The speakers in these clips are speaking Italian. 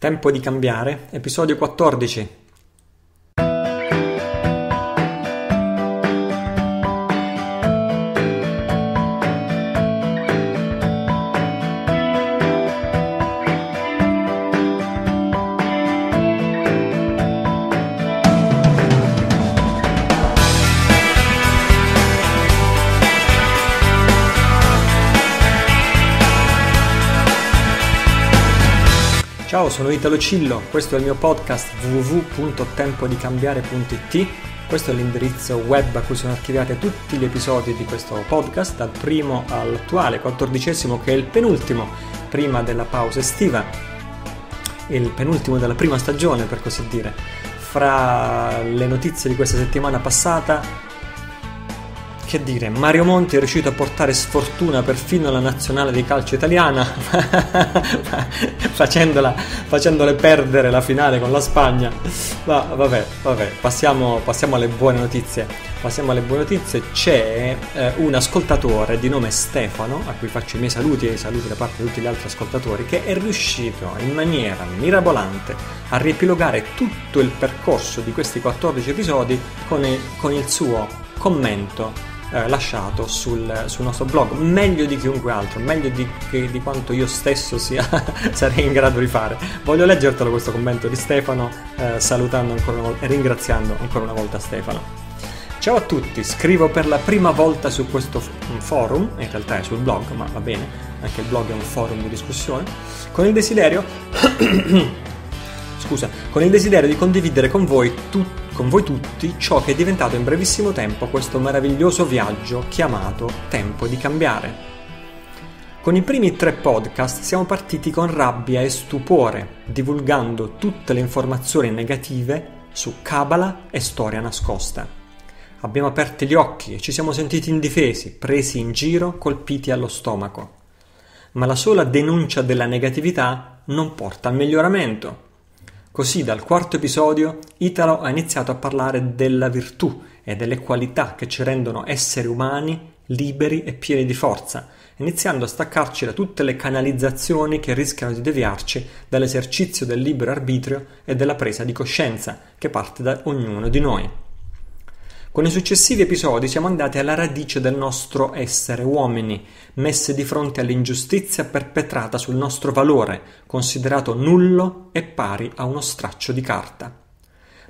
Tempo di cambiare, episodio 14. sono Italo Cillo, questo è il mio podcast www.tempodicambiare.it, questo è l'indirizzo web a cui sono archiviati tutti gli episodi di questo podcast, dal primo all'attuale, quattordicesimo che è il penultimo, prima della pausa estiva, il penultimo della prima stagione per così dire. Fra le notizie di questa settimana passata che dire, Mario Monti è riuscito a portare sfortuna perfino alla nazionale di calcio italiana, facendola, facendole perdere la finale con la Spagna. Ma vabbè, vabbè, passiamo, passiamo alle buone notizie. Passiamo alle buone notizie. C'è eh, un ascoltatore di nome Stefano, a cui faccio i miei saluti e i saluti da parte di tutti gli altri ascoltatori, che è riuscito in maniera mirabolante a riepilogare tutto il percorso di questi 14 episodi con il, con il suo commento eh, lasciato sul, sul, nostro blog, meglio di chiunque altro, meglio di, di quanto io stesso sia, sarei in grado di fare. Voglio leggertelo questo commento di Stefano, eh, salutando ancora una volta e ringraziando ancora una volta Stefano. Ciao a tutti, scrivo per la prima volta su questo forum, in realtà è sul blog, ma va bene, anche il blog è un forum di discussione, con il desiderio, scusa, con il desiderio di condividere con voi tutti con voi tutti ciò che è diventato in brevissimo tempo questo meraviglioso viaggio chiamato Tempo di cambiare. Con i primi tre podcast siamo partiti con rabbia e stupore, divulgando tutte le informazioni negative su Kabbalah e storia nascosta. Abbiamo aperto gli occhi e ci siamo sentiti indifesi, presi in giro, colpiti allo stomaco. Ma la sola denuncia della negatività non porta al miglioramento. Così dal quarto episodio Italo ha iniziato a parlare della virtù e delle qualità che ci rendono esseri umani liberi e pieni di forza, iniziando a staccarci da tutte le canalizzazioni che rischiano di deviarci dall'esercizio del libero arbitrio e della presa di coscienza che parte da ognuno di noi. Con i successivi episodi siamo andati alla radice del nostro essere uomini, messi di fronte all'ingiustizia perpetrata sul nostro valore, considerato nullo e pari a uno straccio di carta.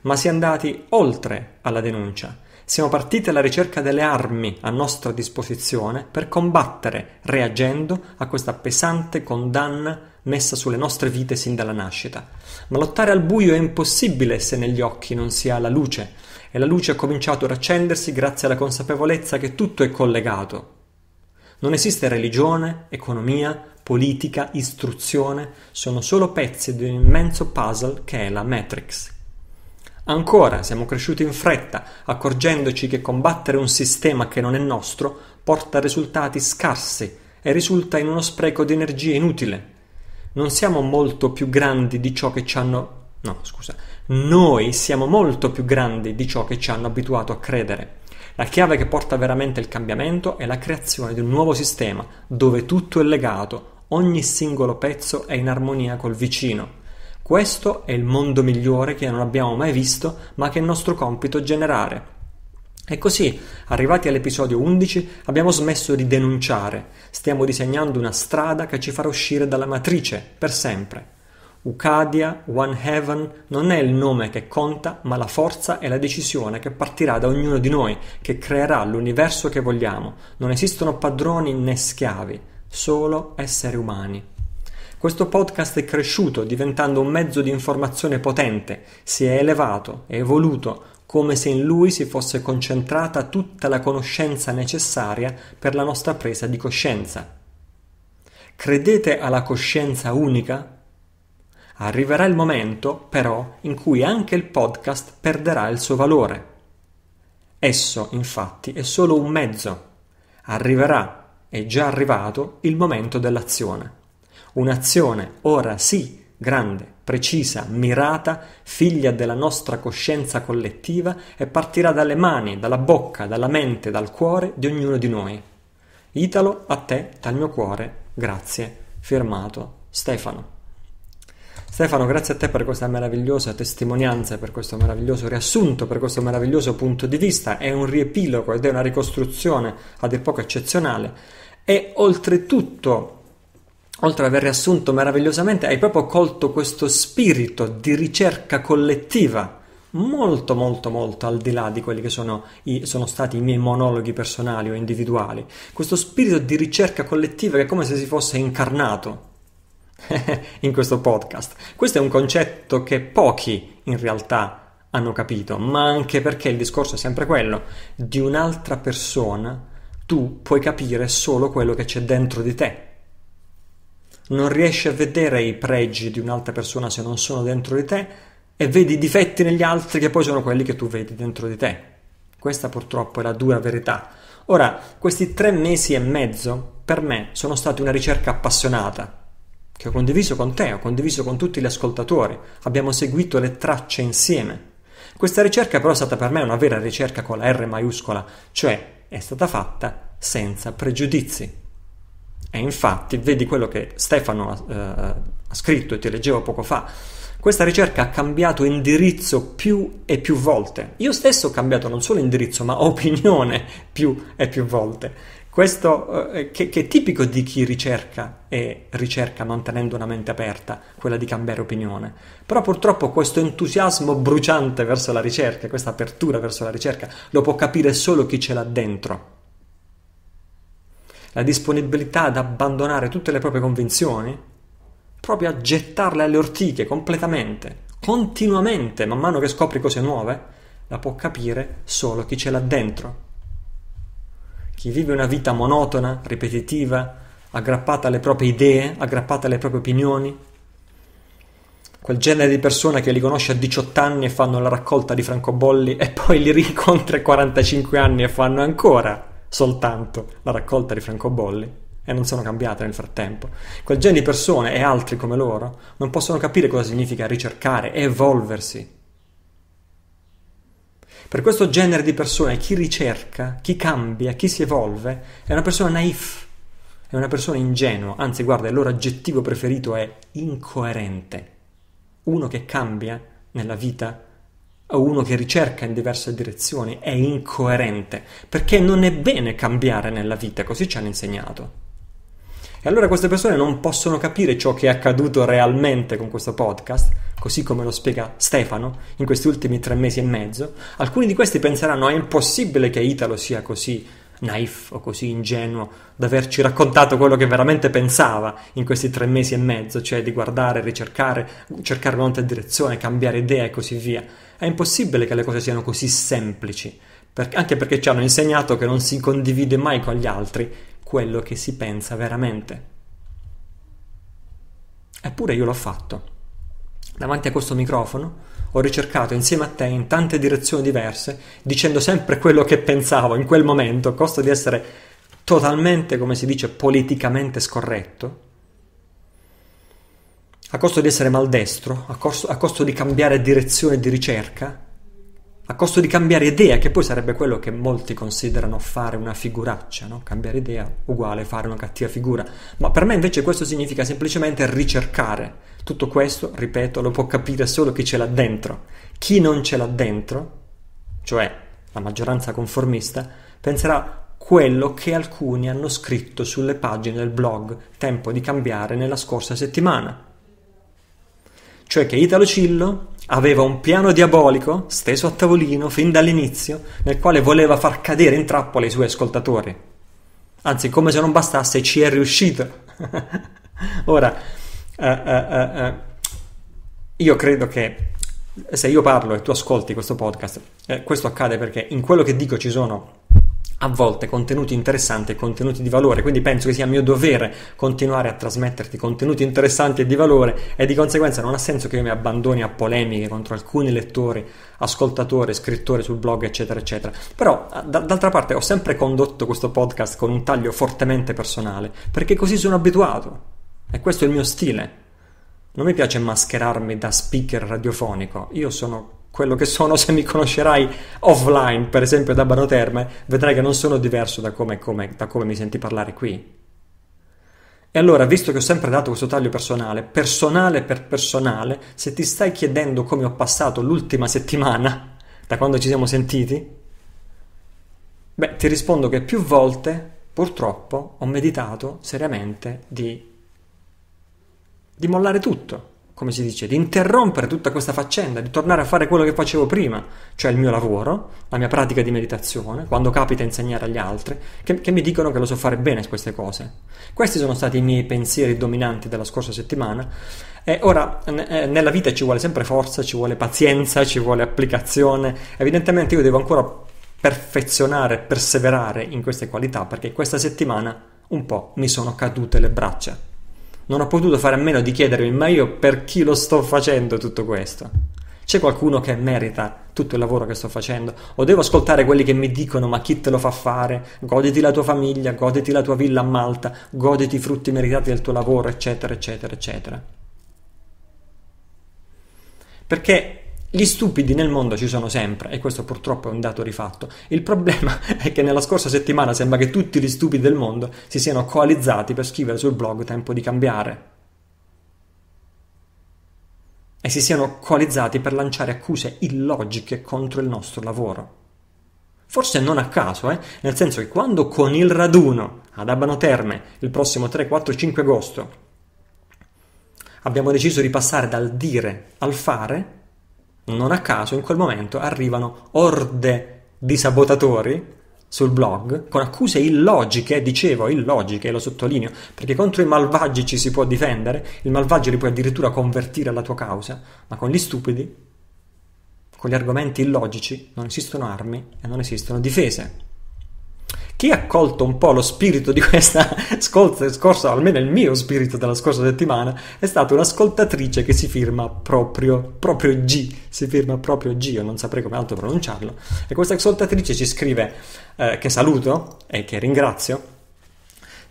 Ma siamo andati oltre alla denuncia. Siamo partiti alla ricerca delle armi a nostra disposizione per combattere, reagendo a questa pesante condanna messa sulle nostre vite sin dalla nascita. Ma lottare al buio è impossibile se negli occhi non si ha la luce e la luce ha cominciato ad accendersi grazie alla consapevolezza che tutto è collegato. Non esiste religione, economia, politica, istruzione, sono solo pezzi di un immenso puzzle che è la Matrix. Ancora siamo cresciuti in fretta, accorgendoci che combattere un sistema che non è nostro porta risultati scarsi e risulta in uno spreco di energia inutile. Non siamo molto più grandi di ciò che ci hanno... No, scusa, noi siamo molto più grandi di ciò che ci hanno abituato a credere. La chiave che porta veramente il cambiamento è la creazione di un nuovo sistema dove tutto è legato, ogni singolo pezzo è in armonia col vicino. Questo è il mondo migliore che non abbiamo mai visto, ma che è nostro compito generare. E così, arrivati all'episodio 11, abbiamo smesso di denunciare, stiamo disegnando una strada che ci farà uscire dalla matrice, per sempre. Ucadia, One Heaven non è il nome che conta, ma la forza e la decisione che partirà da ognuno di noi, che creerà l'universo che vogliamo. Non esistono padroni né schiavi, solo esseri umani. Questo podcast è cresciuto diventando un mezzo di informazione potente, si è elevato, è evoluto, come se in lui si fosse concentrata tutta la conoscenza necessaria per la nostra presa di coscienza. Credete alla coscienza unica? Arriverà il momento, però, in cui anche il podcast perderà il suo valore. Esso, infatti, è solo un mezzo. Arriverà, è già arrivato, il momento dell'azione. Un'azione, ora sì, grande, precisa, mirata, figlia della nostra coscienza collettiva e partirà dalle mani, dalla bocca, dalla mente, dal cuore di ognuno di noi. Italo, a te, dal mio cuore, grazie. Firmato Stefano. Stefano, grazie a te per questa meravigliosa testimonianza, per questo meraviglioso riassunto, per questo meraviglioso punto di vista. È un riepilogo ed è una ricostruzione a dir poco eccezionale. E oltretutto oltre ad aver riassunto meravigliosamente, hai proprio colto questo spirito di ricerca collettiva molto molto molto al di là di quelli che sono, i, sono, stati i miei monologhi personali o individuali questo spirito di ricerca collettiva che è come se si fosse incarnato in questo podcast. Questo è un concetto che pochi in realtà hanno capito, ma anche perché il discorso è sempre quello, di un'altra persona tu puoi capire solo quello che c'è dentro di te. Non riesci a vedere i pregi di un'altra persona se non sono dentro di te e vedi i difetti negli altri che poi sono quelli che tu vedi dentro di te. Questa purtroppo è la dura verità. Ora, questi tre mesi e mezzo per me sono stati una ricerca appassionata, che ho condiviso con te, ho condiviso con tutti gli ascoltatori, abbiamo seguito le tracce insieme. Questa ricerca però è stata per me una vera ricerca con la R maiuscola, cioè è stata fatta senza pregiudizi. E infatti, vedi quello che Stefano eh, ha scritto e ti leggevo poco fa, questa ricerca ha cambiato indirizzo più e più volte. Io stesso ho cambiato non solo indirizzo, ma opinione più e più volte. Questo eh, che, che, è tipico di chi ricerca e ricerca mantenendo una mente aperta, quella di cambiare opinione. Però purtroppo questo entusiasmo bruciante verso la ricerca, questa apertura verso la ricerca, lo può capire solo chi ce l'ha dentro. La disponibilità ad abbandonare tutte le proprie convinzioni, proprio a gettarle alle ortiche completamente, continuamente, man mano che scopri cose nuove, la può capire solo chi ce l'ha dentro. Chi vive una vita monotona, ripetitiva, aggrappata alle proprie idee, aggrappata alle proprie opinioni, quel genere di persona che li conosce a 18 anni e fanno la raccolta di francobolli e poi li rincontra a 45 anni e fanno ancora soltanto la raccolta di francobolli e non sono cambiate nel frattempo. Quel genere di persone e altri come loro non possono capire cosa significa ricercare, evolversi, per questo genere di persone, chi ricerca, chi cambia, chi si evolve, è una persona naif, è una persona ingenua, anzi guarda, il loro aggettivo preferito è incoerente. Uno che cambia nella vita o uno che ricerca in diverse direzioni è incoerente, perché non è bene cambiare nella vita, così ci hanno insegnato. E allora queste persone non possono capire ciò che è accaduto realmente con questo podcast, così come lo spiega Stefano in questi ultimi tre mesi e mezzo, alcuni di questi penseranno è impossibile che Italo sia così naif o così ingenuo da averci raccontato quello che veramente pensava in questi tre mesi e mezzo, cioè di guardare, ricercare, cercare un'altra direzione, cambiare idea e così via. È impossibile che le cose siano così semplici, per, anche perché ci hanno insegnato che non si condivide mai con gli altri quello che si pensa veramente. Eppure io l'ho fatto. Davanti a questo microfono ho ricercato insieme a te in tante direzioni diverse, dicendo sempre quello che pensavo in quel momento, a costo di essere totalmente, come si dice, politicamente scorretto, a costo di essere maldestro, a costo, a costo di cambiare direzione di ricerca, a costo di cambiare idea, che poi sarebbe quello che molti considerano fare una figuraccia, no? cambiare idea uguale fare una cattiva figura, ma per me invece questo significa semplicemente ricercare tutto questo, ripeto, lo può capire solo chi ce l'ha dentro. Chi non ce l'ha dentro, cioè la maggioranza conformista, penserà quello che alcuni hanno scritto sulle pagine del blog Tempo di cambiare nella scorsa settimana. Cioè che Italo Cillo aveva un piano diabolico, steso a tavolino fin dall'inizio, nel quale voleva far cadere in trappola i suoi ascoltatori. Anzi, come se non bastasse, ci è riuscito. Ora, eh, eh, eh, io credo che se io parlo e tu ascolti questo podcast, eh, questo accade perché in quello che dico ci sono a volte contenuti interessanti e contenuti di valore, quindi penso che sia mio dovere continuare a trasmetterti contenuti interessanti e di valore e di conseguenza non ha senso che io mi abbandoni a polemiche contro alcuni lettori, ascoltatori, scrittori sul blog, eccetera, eccetera. Però ah, d- d'altra parte ho sempre condotto questo podcast con un taglio fortemente personale, perché così sono abituato. E questo è il mio stile. Non mi piace mascherarmi da speaker radiofonico. Io sono quello che sono, se mi conoscerai offline, per esempio da Baroterme, vedrai che non sono diverso da come, come, da come mi senti parlare qui. E allora, visto che ho sempre dato questo taglio personale, personale per personale, se ti stai chiedendo come ho passato l'ultima settimana, da quando ci siamo sentiti, beh, ti rispondo che più volte, purtroppo, ho meditato seriamente di di mollare tutto, come si dice, di interrompere tutta questa faccenda, di tornare a fare quello che facevo prima, cioè il mio lavoro, la mia pratica di meditazione, quando capita insegnare agli altri, che, che mi dicono che lo so fare bene queste cose. Questi sono stati i miei pensieri dominanti della scorsa settimana e ora eh, nella vita ci vuole sempre forza, ci vuole pazienza, ci vuole applicazione. Evidentemente io devo ancora perfezionare, perseverare in queste qualità perché questa settimana un po' mi sono cadute le braccia non ho potuto fare a meno di chiedermi, ma io per chi lo sto facendo tutto questo? C'è qualcuno che merita tutto il lavoro che sto facendo? O devo ascoltare quelli che mi dicono ma chi te lo fa fare? Goditi la tua famiglia, goditi la tua villa a Malta, goditi i frutti meritati del tuo lavoro, eccetera, eccetera, eccetera. Perché gli stupidi nel mondo ci sono sempre e questo purtroppo è un dato rifatto. Il problema è che nella scorsa settimana sembra che tutti gli stupidi del mondo si siano coalizzati per scrivere sul blog Tempo di cambiare. E si siano coalizzati per lanciare accuse illogiche contro il nostro lavoro. Forse non a caso, eh? nel senso che quando con il raduno ad Abano Terme il prossimo 3, 4, 5 agosto abbiamo deciso di passare dal dire al fare, non a caso in quel momento arrivano orde di sabotatori sul blog con accuse illogiche, dicevo illogiche, lo sottolineo, perché contro i malvagi ci si può difendere, il malvagio li puoi addirittura convertire alla tua causa, ma con gli stupidi, con gli argomenti illogici non esistono armi e non esistono difese. Chi ha accolto un po' lo spirito di questa scorsa, scorsa, almeno il mio spirito della scorsa settimana, è stata un'ascoltatrice che si firma proprio, proprio G, si firma proprio G, io non saprei come altro pronunciarlo, e questa ascoltatrice ci scrive, eh, che saluto e che ringrazio,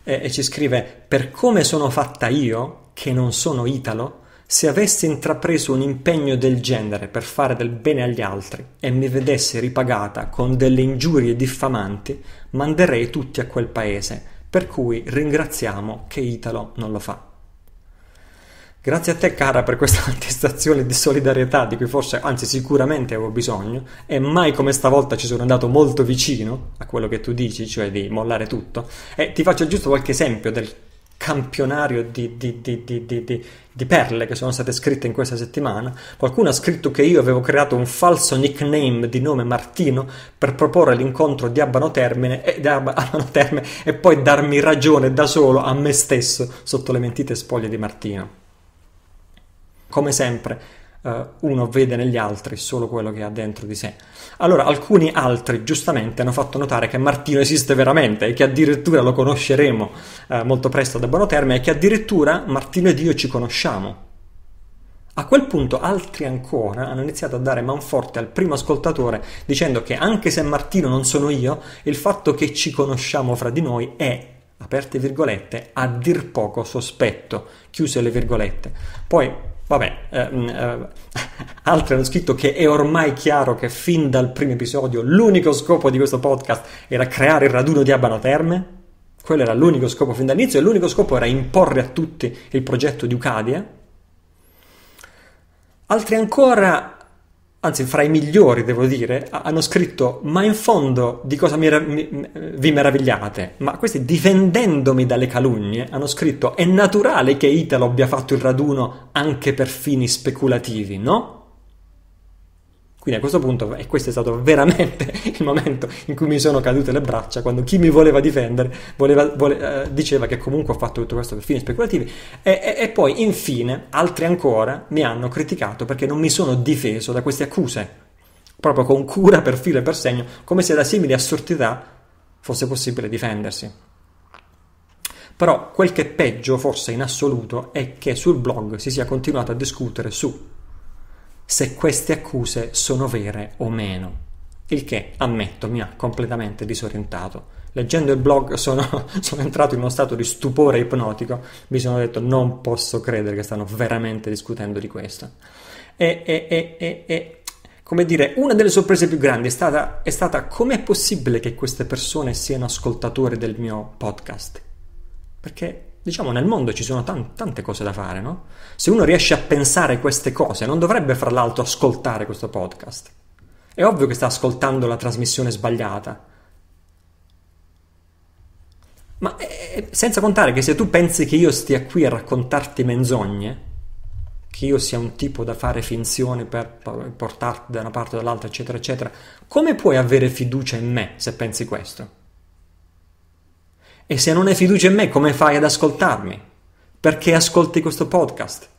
e, e ci scrive, per come sono fatta io, che non sono italo, se avessi intrapreso un impegno del genere per fare del bene agli altri e mi vedessi ripagata con delle ingiurie diffamanti, manderei tutti a quel paese, per cui ringraziamo che Italo non lo fa. Grazie a te cara per questa attestazione di solidarietà di cui forse, anzi sicuramente avevo bisogno e mai come stavolta ci sono andato molto vicino a quello che tu dici, cioè di mollare tutto e ti faccio giusto qualche esempio del campionario di, di, di, di, perle che sono state scritte in questa settimana. Qualcuno ha scritto che io avevo creato un falso nickname di nome Martino per proporre l'incontro di Abano Termine e, Abano Termine, e poi darmi ragione da solo a me stesso sotto le mentite spoglie di Martino. Come sempre, eh, uno vede negli altri solo quello che ha dentro di sé. Allora alcuni altri giustamente hanno fatto notare che Martino esiste veramente e che addirittura lo conosceremo eh, molto presto da buono termine e che addirittura Martino ed io ci conosciamo. A quel punto altri ancora hanno iniziato a dare manforte al primo ascoltatore dicendo che anche se Martino non sono io, il fatto che ci conosciamo fra di noi è, aperte virgolette, a dir poco sospetto, chiuse le virgolette. Poi Vabbè, ehm, mm, ehm, altri hanno scritto che è ormai chiaro che fin dal primo episodio l'unico scopo di questo podcast era creare il raduno di Abano Terme. Quello era l'unico scopo fin dall'inizio e l'unico scopo era imporre a tutti il progetto di Ucadia. Altri ancora anzi fra i migliori devo dire, hanno scritto ma in fondo di cosa mi, mi, vi meravigliate? Ma questi difendendomi dalle calunnie hanno scritto è naturale che Italo abbia fatto il raduno anche per fini speculativi, no? Quindi a questo punto, e questo è stato veramente il momento in cui mi sono cadute le braccia, quando chi mi voleva difendere voleva, vole, eh, diceva che comunque ho fatto tutto questo per fini speculativi, e, e, e poi infine altri ancora mi hanno criticato perché non mi sono difeso da queste accuse, proprio con cura, per filo e per segno, come se da simili assurdità fosse possibile difendersi. Però quel che è peggio forse in assoluto è che sul blog si sia continuato a discutere su se queste accuse sono vere o meno. Il che, ammetto, mi ha completamente disorientato. Leggendo il blog sono, sono entrato in uno stato di stupore ipnotico, mi sono detto non posso credere che stanno veramente discutendo di questo. E, e, e, e come dire, una delle sorprese più grandi è stata, è stata com'è possibile che queste persone siano ascoltatori del mio podcast? Perché diciamo nel mondo ci sono tan- tante cose da fare, no? Se uno riesce a pensare queste cose, non dovrebbe fra l'altro ascoltare questo podcast. È ovvio che sta ascoltando la trasmissione sbagliata. Ma eh, eh senza contare che se tu pensi che io stia qui a raccontarti menzogne, che io sia un tipo da fare finzione per portarti da una parte o dall'altra, eccetera, eccetera, come puoi avere fiducia in me se pensi questo? E se non hai fiducia in me, come fai ad ascoltarmi? Perché ascolti questo podcast?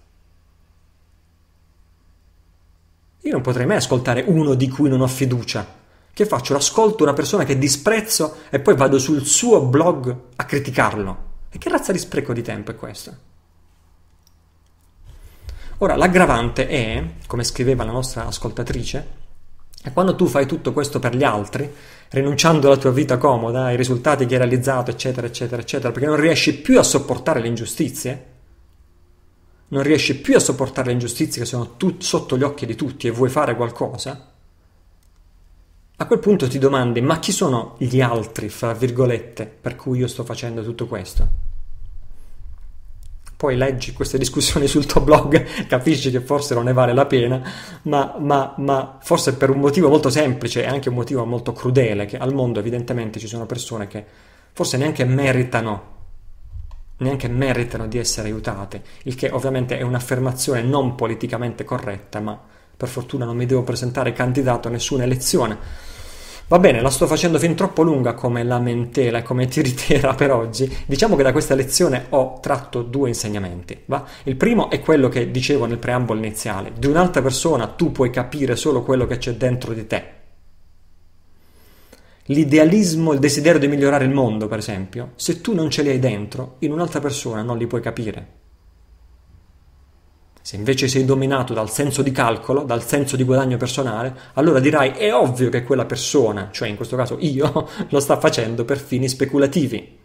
Io non potrei mai ascoltare uno di cui non ho fiducia. Che faccio? L'ascolto una persona che disprezzo e poi vado sul suo blog a criticarlo. E che razza di spreco di tempo è questo? Ora, l'aggravante è, come scriveva la nostra ascoltatrice, e quando tu fai tutto questo per gli altri, rinunciando alla tua vita comoda, ai risultati che hai realizzato, eccetera, eccetera, eccetera, perché non riesci più a sopportare le ingiustizie, non riesci più a sopportare le ingiustizie che sono tu- sotto gli occhi di tutti e vuoi fare qualcosa, a quel punto ti domandi, ma chi sono gli altri, fra virgolette, per cui io sto facendo tutto questo? poi leggi queste discussioni sul tuo blog, capisci che forse non ne vale la pena, ma, ma, ma forse per un motivo molto semplice e anche un motivo molto crudele, che al mondo evidentemente ci sono persone che forse neanche meritano neanche meritano di essere aiutate, il che ovviamente è un'affermazione non politicamente corretta, ma per fortuna non mi devo presentare candidato a nessuna elezione. Va bene, la sto facendo fin troppo lunga come lamentela, e come tiritera per oggi. Diciamo che da questa lezione ho tratto due insegnamenti. Va? Il primo è quello che dicevo nel preambolo iniziale. Di un'altra persona tu puoi capire solo quello che c'è dentro di te. L'idealismo, il desiderio di migliorare il mondo, per esempio, se tu non ce li hai dentro, in un'altra persona non li puoi capire. Se invece sei dominato dal senso di calcolo, dal senso di guadagno personale, allora dirai è ovvio che quella persona, cioè in questo caso io, lo sta facendo per fini speculativi.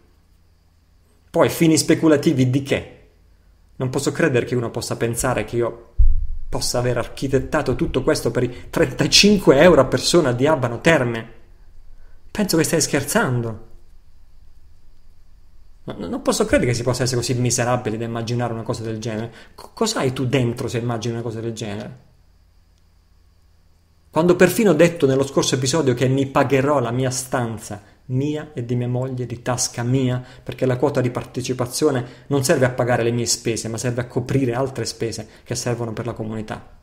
Poi fini speculativi di che? Non posso credere che uno possa pensare che io possa aver architettato tutto questo per i 35 euro a persona di Abano Terme. Penso che stai scherzando. Non posso credere che si possa essere così miserabile da immaginare una cosa del genere. cos'hai tu dentro se immagini una cosa del genere? Quando perfino ho detto nello scorso episodio che mi pagherò la mia stanza, mia e di mia moglie, di tasca mia, perché la quota di partecipazione non serve a pagare le mie spese, ma serve a coprire altre spese che servono per la comunità.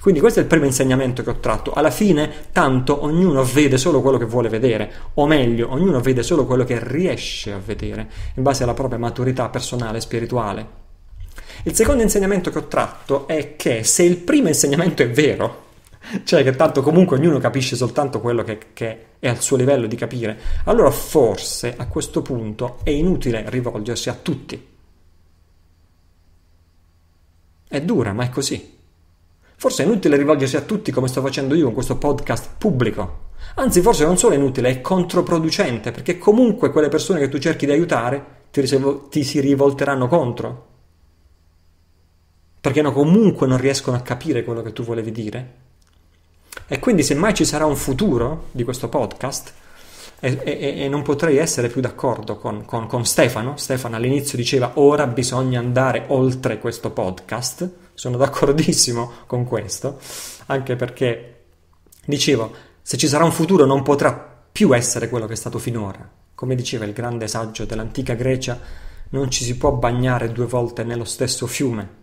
Quindi questo è il primo insegnamento che ho tratto. Alla fine, tanto ognuno vede solo quello che vuole vedere, o meglio, ognuno vede solo quello che riesce a vedere, in base alla propria maturità personale e spirituale. Il secondo insegnamento che ho tratto è che se il primo insegnamento è vero, cioè che tanto comunque ognuno capisce soltanto quello che, che, è al suo livello di capire, allora forse a questo punto è inutile rivolgersi a tutti. È dura, ma è così. Forse è inutile rivolgersi a tutti come sto facendo io con questo podcast pubblico. Anzi, forse non solo è inutile, è controproducente, perché comunque quelle persone che tu cerchi di aiutare ti, riservo, ti si rivolteranno contro. Perché no, comunque non riescono a capire quello che tu volevi dire. E quindi semmai ci sarà un futuro di questo podcast, e, e, e, non potrei essere più d'accordo con, con, con Stefano. Stefano all'inizio diceva ora bisogna andare oltre questo podcast sono d'accordissimo con questo, anche perché, dicevo, se ci sarà un futuro non potrà più essere quello che è stato finora. Come diceva il grande saggio dell'antica Grecia, non ci si può bagnare due volte nello stesso fiume.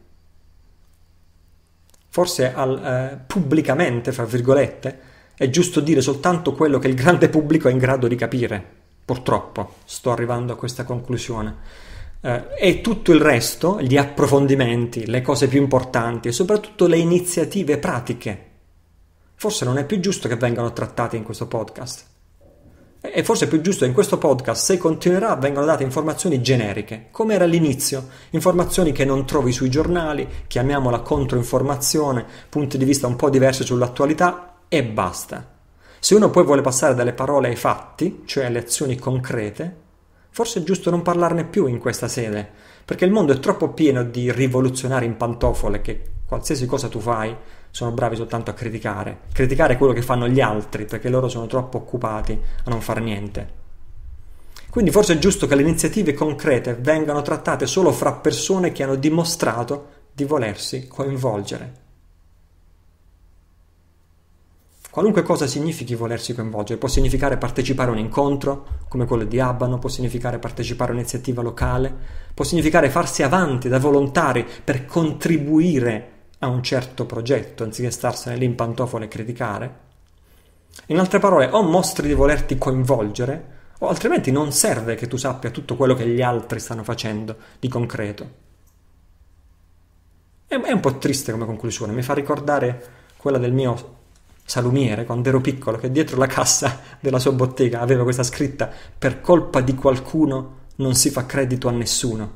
Forse al, eh, pubblicamente, fra virgolette, è giusto dire soltanto quello che il grande pubblico è in grado di capire. Purtroppo sto arrivando a questa conclusione eh, e tutto il resto, gli approfondimenti, le cose più importanti e soprattutto le iniziative pratiche. Forse non è più giusto che vengano trattate in questo podcast. E forse è più giusto che in questo podcast, se continuerà, vengano date informazioni generiche, come era all'inizio, informazioni che non trovi sui giornali, chiamiamola controinformazione, punti di vista un po' diversi sull'attualità e basta. Se uno poi vuole passare dalle parole ai fatti, cioè alle azioni concrete, Forse è giusto non parlarne più in questa sede, perché il mondo è troppo pieno di rivoluzionari in pantofole che qualsiasi cosa tu fai sono bravi soltanto a criticare. Criticare quello che fanno gli altri, perché loro sono troppo occupati a non far niente. Quindi forse è giusto che le iniziative concrete vengano trattate solo fra persone che hanno dimostrato di volersi coinvolgere. Qualunque cosa significhi volersi coinvolgere, può significare partecipare a un incontro come quello di Abano, può significare partecipare a un'iniziativa locale, può significare farsi avanti da volontari per contribuire a un certo progetto anziché starsene lì in pantofole e criticare. In altre parole, o mostri di volerti coinvolgere, o altrimenti non serve che tu sappia tutto quello che gli altri stanno facendo di concreto. È un po' triste come conclusione, mi fa ricordare quella del mio salumiere quando ero piccolo che dietro la cassa della sua bottega aveva questa scritta per colpa di qualcuno non si fa credito a nessuno.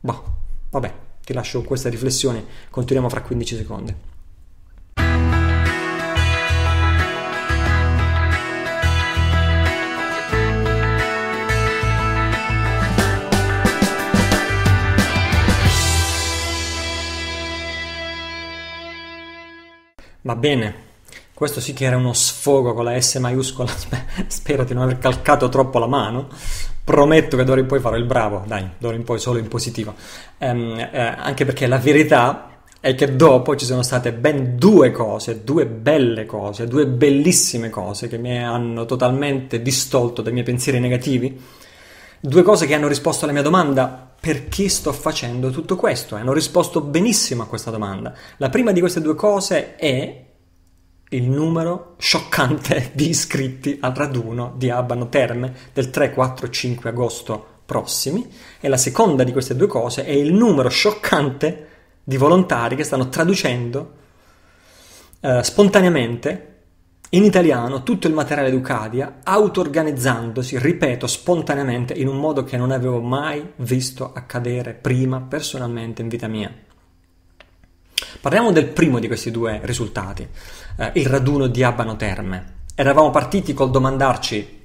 Boh, vabbè, ti lascio con questa riflessione, continuiamo fra 15 secondi. Va bene, questo sì che era uno sfogo con la S maiuscola, spero di non aver calcato troppo la mano. Prometto che d'ora in poi farò il bravo, dai, d'ora in poi solo in positivo. Ehm, eh, anche perché la verità è che dopo ci sono state ben due cose, due belle cose, due bellissime cose che mi hanno totalmente distolto dai miei pensieri negativi, due cose che hanno risposto alla mia domanda perché sto facendo tutto questo? hanno risposto benissimo a questa domanda. La prima di queste due cose è il numero scioccante di iscritti al raduno di Abano Terme del 3, 4, 5 agosto prossimi e la seconda di queste due cose è il numero scioccante di volontari che stanno traducendo eh, spontaneamente in italiano tutto il materiale Ducadia, auto-organizzandosi, ripeto, spontaneamente, in un modo che non avevo mai visto accadere prima personalmente in vita mia. Parliamo del primo di questi due risultati, eh, il raduno di Abano Terme. Eravamo partiti col domandarci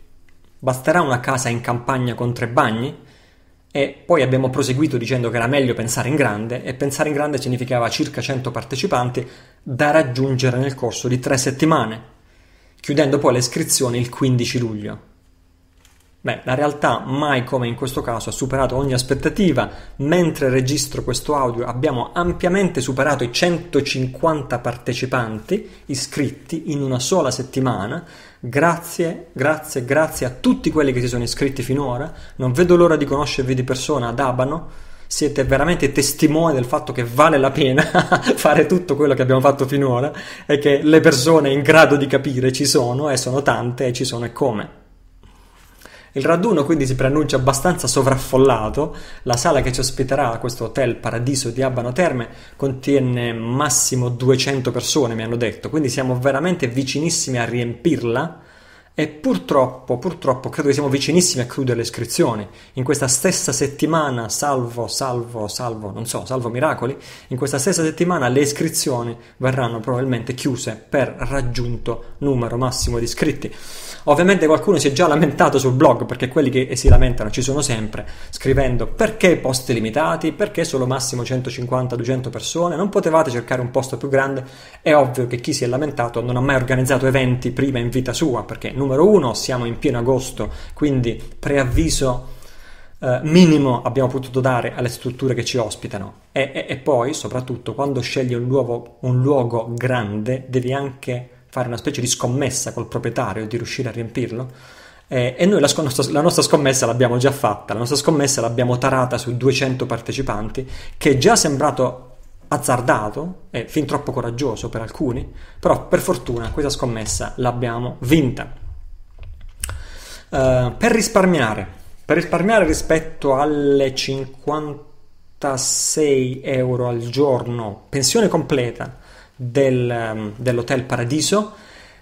basterà una casa in campagna con tre bagni? E poi abbiamo proseguito dicendo che era meglio pensare in grande e pensare in grande significava circa 100 partecipanti da raggiungere nel corso di tre settimane chiudendo poi le iscrizioni il 15 luglio. Beh, la realtà mai come in questo caso ha superato ogni aspettativa. Mentre registro questo audio abbiamo ampiamente superato i 150 partecipanti iscritti in una sola settimana. Grazie, grazie, grazie a tutti quelli che si sono iscritti finora. Non vedo l'ora di conoscervi di persona ad Abano siete veramente testimoni del fatto che vale la pena fare tutto quello che abbiamo fatto finora e che le persone in grado di capire ci sono e sono tante e ci sono e come. Il raduno quindi si preannuncia abbastanza sovraffollato, la sala che ci ospiterà, questo hotel Paradiso di Abano Terme, contiene massimo 200 persone, mi hanno detto, quindi siamo veramente vicinissimi a riempirla e purtroppo, purtroppo, credo che siamo vicinissimi a chiudere le iscrizioni. In questa stessa settimana, salvo, salvo, salvo, non so, salvo miracoli, in questa stessa settimana le iscrizioni verranno probabilmente chiuse per raggiunto numero massimo di iscritti. Ovviamente qualcuno si è già lamentato sul blog perché quelli che si lamentano ci sono sempre, scrivendo perché posti limitati, perché solo massimo 150-200 persone, non potevate cercare un posto più grande. È ovvio che chi si è lamentato non ha mai organizzato eventi prima in vita sua, perché numero uno siamo in pieno agosto, quindi preavviso eh, minimo abbiamo potuto dare alle strutture che ci ospitano. E, e, e poi, soprattutto, quando scegli un luogo, un luogo grande, devi anche fare una specie di scommessa col proprietario di riuscire a riempirlo. Eh, e noi la, sc- la, nostra scommessa l'abbiamo già fatta, la nostra scommessa l'abbiamo tarata su 200 partecipanti, che è già sembrato azzardato e fin troppo coraggioso per alcuni, però per fortuna questa scommessa l'abbiamo vinta. Uh, per risparmiare, per risparmiare rispetto alle 56 euro al giorno, pensione completa, del, ehm, dell'Hotel Paradiso,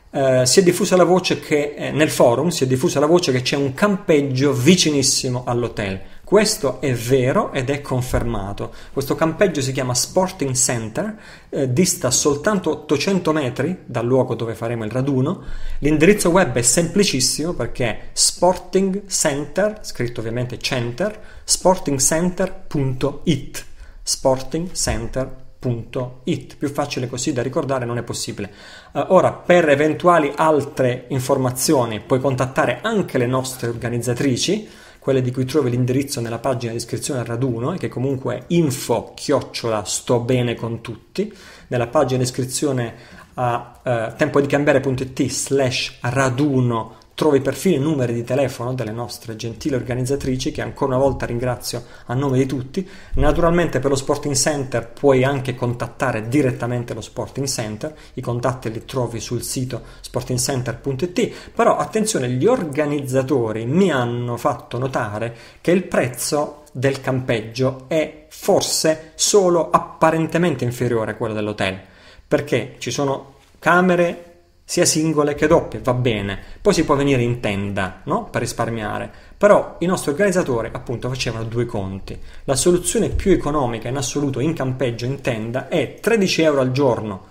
eh, si è diffusa la voce che eh, nel forum si è diffusa la voce che c'è un campeggio vicinissimo all'hotel. Questo è vero ed è confermato. Questo campeggio si chiama Sporting Center, eh, dista soltanto 800 metri dal luogo dove faremo il raduno. L'indirizzo web è semplicissimo perché è Sporting Center, scritto ovviamente center, sportingcenter.it, sportingcenter.it Punto It. Più facile così da ricordare non è possibile. Uh, ora, per eventuali altre informazioni puoi contattare anche le nostre organizzatrici, quelle di cui trovi l'indirizzo nella pagina di iscrizione al raduno, che comunque è info chiocciola sto bene con tutti. Nella pagina di iscrizione a uh, eh, tempodicambiare.it slash raduno trovi perfino i numeri di telefono delle nostre gentili organizzatrici che ancora una volta ringrazio a nome di tutti. Naturalmente per lo Sporting Center puoi anche contattare direttamente lo Sporting Center, i contatti li trovi sul sito sportingcenter.it, però attenzione, gli organizzatori mi hanno fatto notare che il prezzo del campeggio è forse solo apparentemente inferiore a quello dell'hotel, perché ci sono camere sia singole che doppie, va bene. Poi si può venire in tenda, no? Per risparmiare. Però i nostri organizzatori, appunto, facevano due conti. La soluzione più economica in assoluto in campeggio, in tenda, è 13 euro al giorno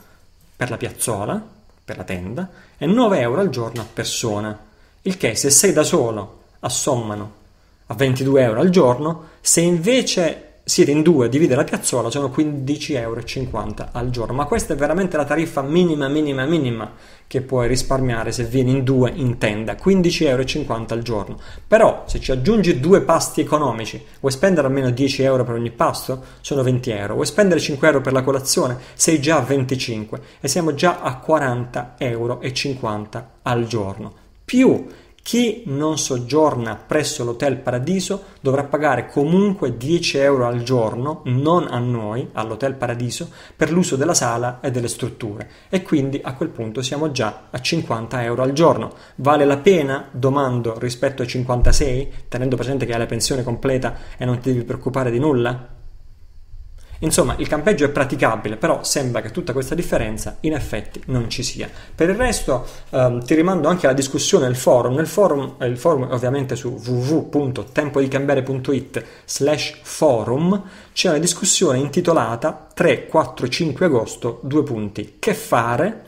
per la piazzola, per la tenda, e 9 euro al giorno a persona. Il che, se sei da solo, assommano a 22 euro al giorno. Se invece siete in due, divide la piazzola, sono 15,50 euro al giorno. Ma questa è veramente la tariffa minima, minima, minima che puoi risparmiare se vieni in due in tenda, 15,50 euro al giorno. Però se ci aggiungi due pasti economici, vuoi spendere almeno 10 euro per ogni pasto? Sono 20 euro. Vuoi spendere 5 euro per la colazione? Sei già a 25 e siamo già a 40,50 euro al giorno. Più chi non soggiorna presso l'Hotel Paradiso dovrà pagare comunque 10 euro al giorno, non a noi, all'Hotel Paradiso, per l'uso della sala e delle strutture. E quindi a quel punto siamo già a 50 euro al giorno. Vale la pena, domando, rispetto ai 56, tenendo presente che hai la pensione completa e non ti devi preoccupare di nulla? Insomma, il campeggio è praticabile, però sembra che tutta questa differenza in effetti non ci sia. Per il resto ehm, ti rimando anche alla discussione nel forum, nel forum, eh, il forum ovviamente su www.tempodicambiare.it slash forum, c'è una discussione intitolata 3, 4, 5 agosto, due punti, che fare?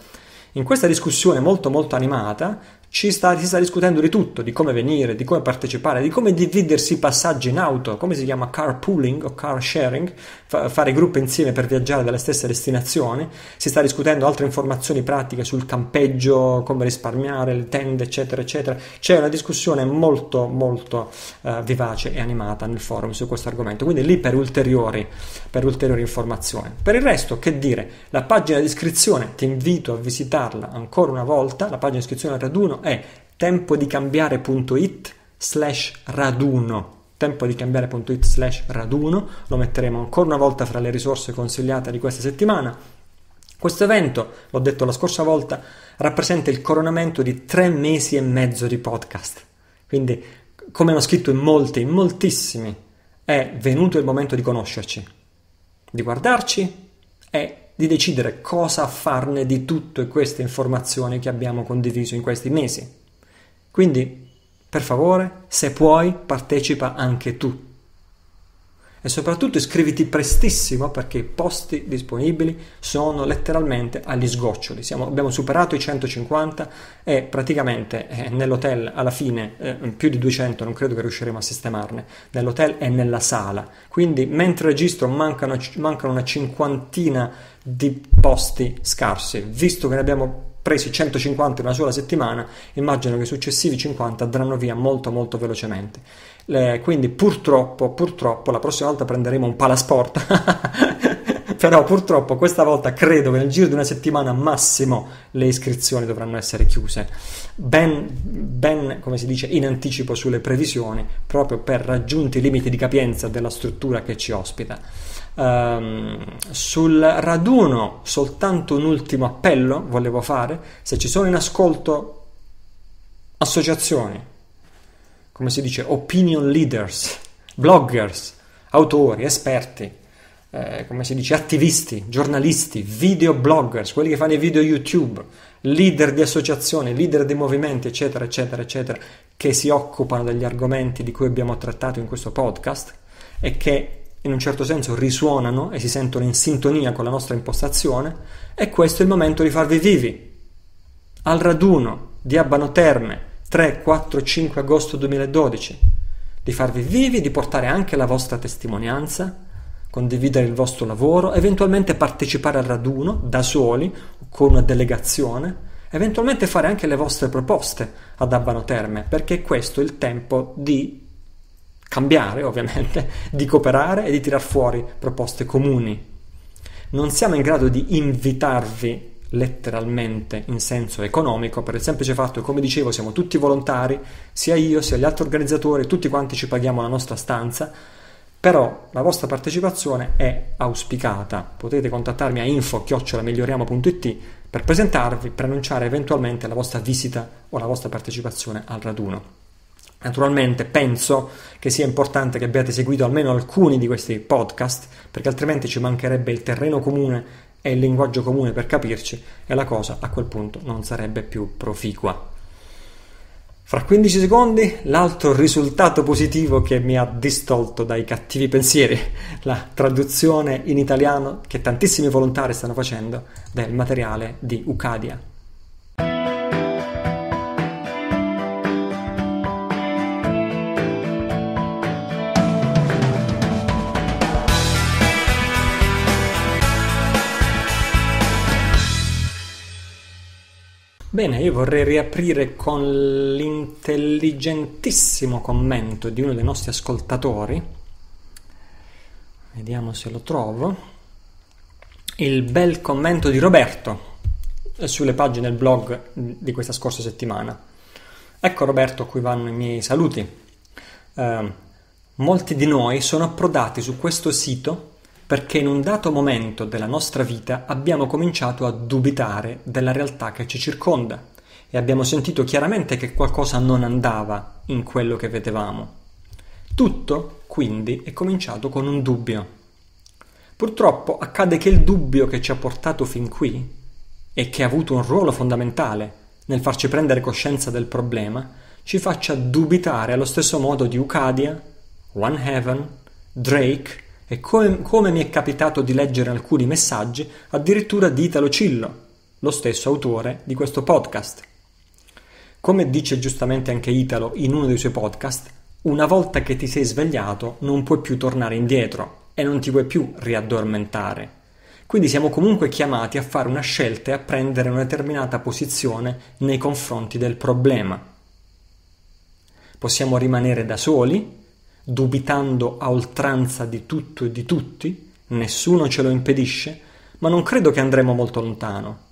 In questa discussione molto molto animata ci sta, si sta discutendo di tutto, di come venire, di come partecipare, di come dividersi i passaggi in auto, come si chiama carpooling o car sharing, fa, fare gruppi insieme per viaggiare dalla stessa destinazione. Si sta discutendo altre informazioni pratiche sul campeggio, come risparmiare, le tende, eccetera, eccetera. C'è una discussione molto, molto eh, vivace e animata nel forum su questo argomento, quindi lì per ulteriori, per ulteriori informazioni. Per il resto, che dire, la pagina di iscrizione, ti invito a visitarla ancora una volta, la pagina di iscrizione al è tempodicambiare.it slash raduno tempo di cambiare.it slash raduno, lo metteremo ancora una volta fra le risorse consigliate di questa settimana. Questo evento, l'ho detto la scorsa volta, rappresenta il coronamento di tre mesi e mezzo di podcast. Quindi, come hanno scritto in molti, in moltissimi, è venuto il momento di conoscerci, di guardarci e di decidere cosa farne di tutte queste informazioni che abbiamo condiviso in questi mesi. Quindi, per favore, se puoi, partecipa anche tu e soprattutto iscriviti prestissimo perché i posti disponibili sono letteralmente agli sgoccioli. Siamo, abbiamo superato i 150 e praticamente eh, nell'hotel alla fine eh, più di 200 non credo che riusciremo a sistemarne, nell'hotel e nella sala. Quindi mentre registro mancano, mancano una cinquantina di posti scarsi, visto che ne abbiamo presi 150 in una sola settimana, immagino che i successivi 50 andranno via molto molto velocemente. Le, eh, quindi purtroppo, purtroppo la prossima volta prenderemo un palasport. Però purtroppo questa volta credo che nel giro di una settimana massimo le iscrizioni dovranno essere chiuse, ben, ben come si dice in anticipo sulle previsioni, proprio per raggiunti i limiti di capienza della struttura che ci ospita. Um, sul raduno soltanto un ultimo appello volevo fare, se ci sono in ascolto associazioni come si dice, opinion leaders, bloggers, autori, esperti, eh, come si dice, attivisti, giornalisti, video bloggers, quelli che fanno i video YouTube, leader di associazioni, leader di movimenti, eccetera, eccetera, eccetera, che si occupano degli argomenti di cui abbiamo trattato in questo podcast e che in un certo senso risuonano e si sentono in sintonia con la nostra impostazione, e questo è il momento di farvi vivi. Al raduno di Abbano Terme, 3, 4, 5 agosto 2012, di farvi vivi, di portare anche la vostra testimonianza, condividere il vostro lavoro, eventualmente partecipare al raduno da soli con una delegazione, eventualmente fare anche le vostre proposte ad Abbano Terme, perché questo è il tempo di cambiare, ovviamente, di cooperare e di tirar fuori proposte comuni. Non siamo in grado di invitarvi letteralmente in senso economico per il semplice fatto che come dicevo siamo tutti volontari sia io sia gli altri organizzatori tutti quanti ci paghiamo la nostra stanza però la vostra partecipazione è auspicata potete contattarmi a info chiocciolamiglioriamo.it per presentarvi per annunciare eventualmente la vostra visita o la vostra partecipazione al raduno Naturalmente penso che sia importante che abbiate seguito almeno alcuni di questi podcast, perché altrimenti ci mancherebbe il terreno comune e il linguaggio comune per capirci e la cosa a quel punto non sarebbe più proficua. Fra 15 secondi l'altro risultato positivo che mi ha distolto dai cattivi pensieri, la traduzione in italiano che tantissimi volontari stanno facendo del materiale di Ucadia Bene, io vorrei riaprire con l'intelligentissimo commento di uno dei nostri ascoltatori. Vediamo se lo trovo. Il bel commento di Roberto eh, sulle pagine del blog di questa scorsa settimana. Ecco Roberto a cui vanno i miei saluti. Eh, molti di noi sono approdati su questo sito perché in un dato momento della nostra vita abbiamo cominciato a dubitare della realtà che ci circonda e abbiamo sentito chiaramente che qualcosa non andava in quello che vedevamo. Tutto, quindi, è cominciato con un dubbio. Purtroppo accade che il dubbio che ci ha portato fin qui e che ha avuto un ruolo fondamentale nel farci prendere coscienza del problema, ci faccia dubitare allo stesso modo di Ucadia, One Heaven, Drake e come, come mi è capitato di leggere alcuni messaggi addirittura di Italo Cillo, lo stesso autore di questo podcast. Come dice giustamente anche Italo in uno dei suoi podcast, una volta che ti sei svegliato non puoi più tornare indietro e non ti puoi più riaddormentare. Quindi siamo comunque chiamati a fare una scelta e a prendere una determinata posizione nei confronti del problema. Possiamo rimanere da soli dubitando a oltranza di tutto e di tutti, nessuno ce lo impedisce, ma non credo che andremo molto lontano.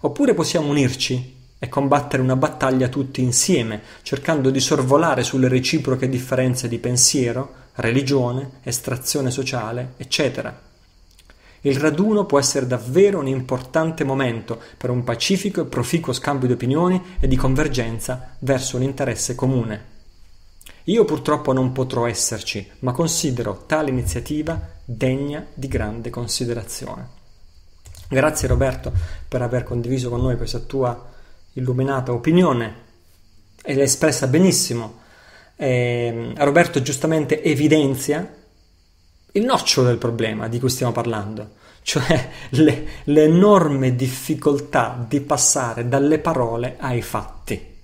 Oppure possiamo unirci e combattere una battaglia tutti insieme, cercando di sorvolare sulle reciproche differenze di pensiero, religione, estrazione sociale, eccetera. Il raduno può essere davvero un importante momento per un pacifico e proficuo scambio di opinioni e di convergenza verso un interesse comune. Io purtroppo non potrò esserci, ma considero tale iniziativa degna di grande considerazione. Grazie Roberto per aver condiviso con noi questa tua illuminata opinione e l'hai espressa benissimo. Eh, Roberto giustamente evidenzia il nocciolo del problema di cui stiamo parlando, cioè le, l'enorme difficoltà di passare dalle parole ai fatti.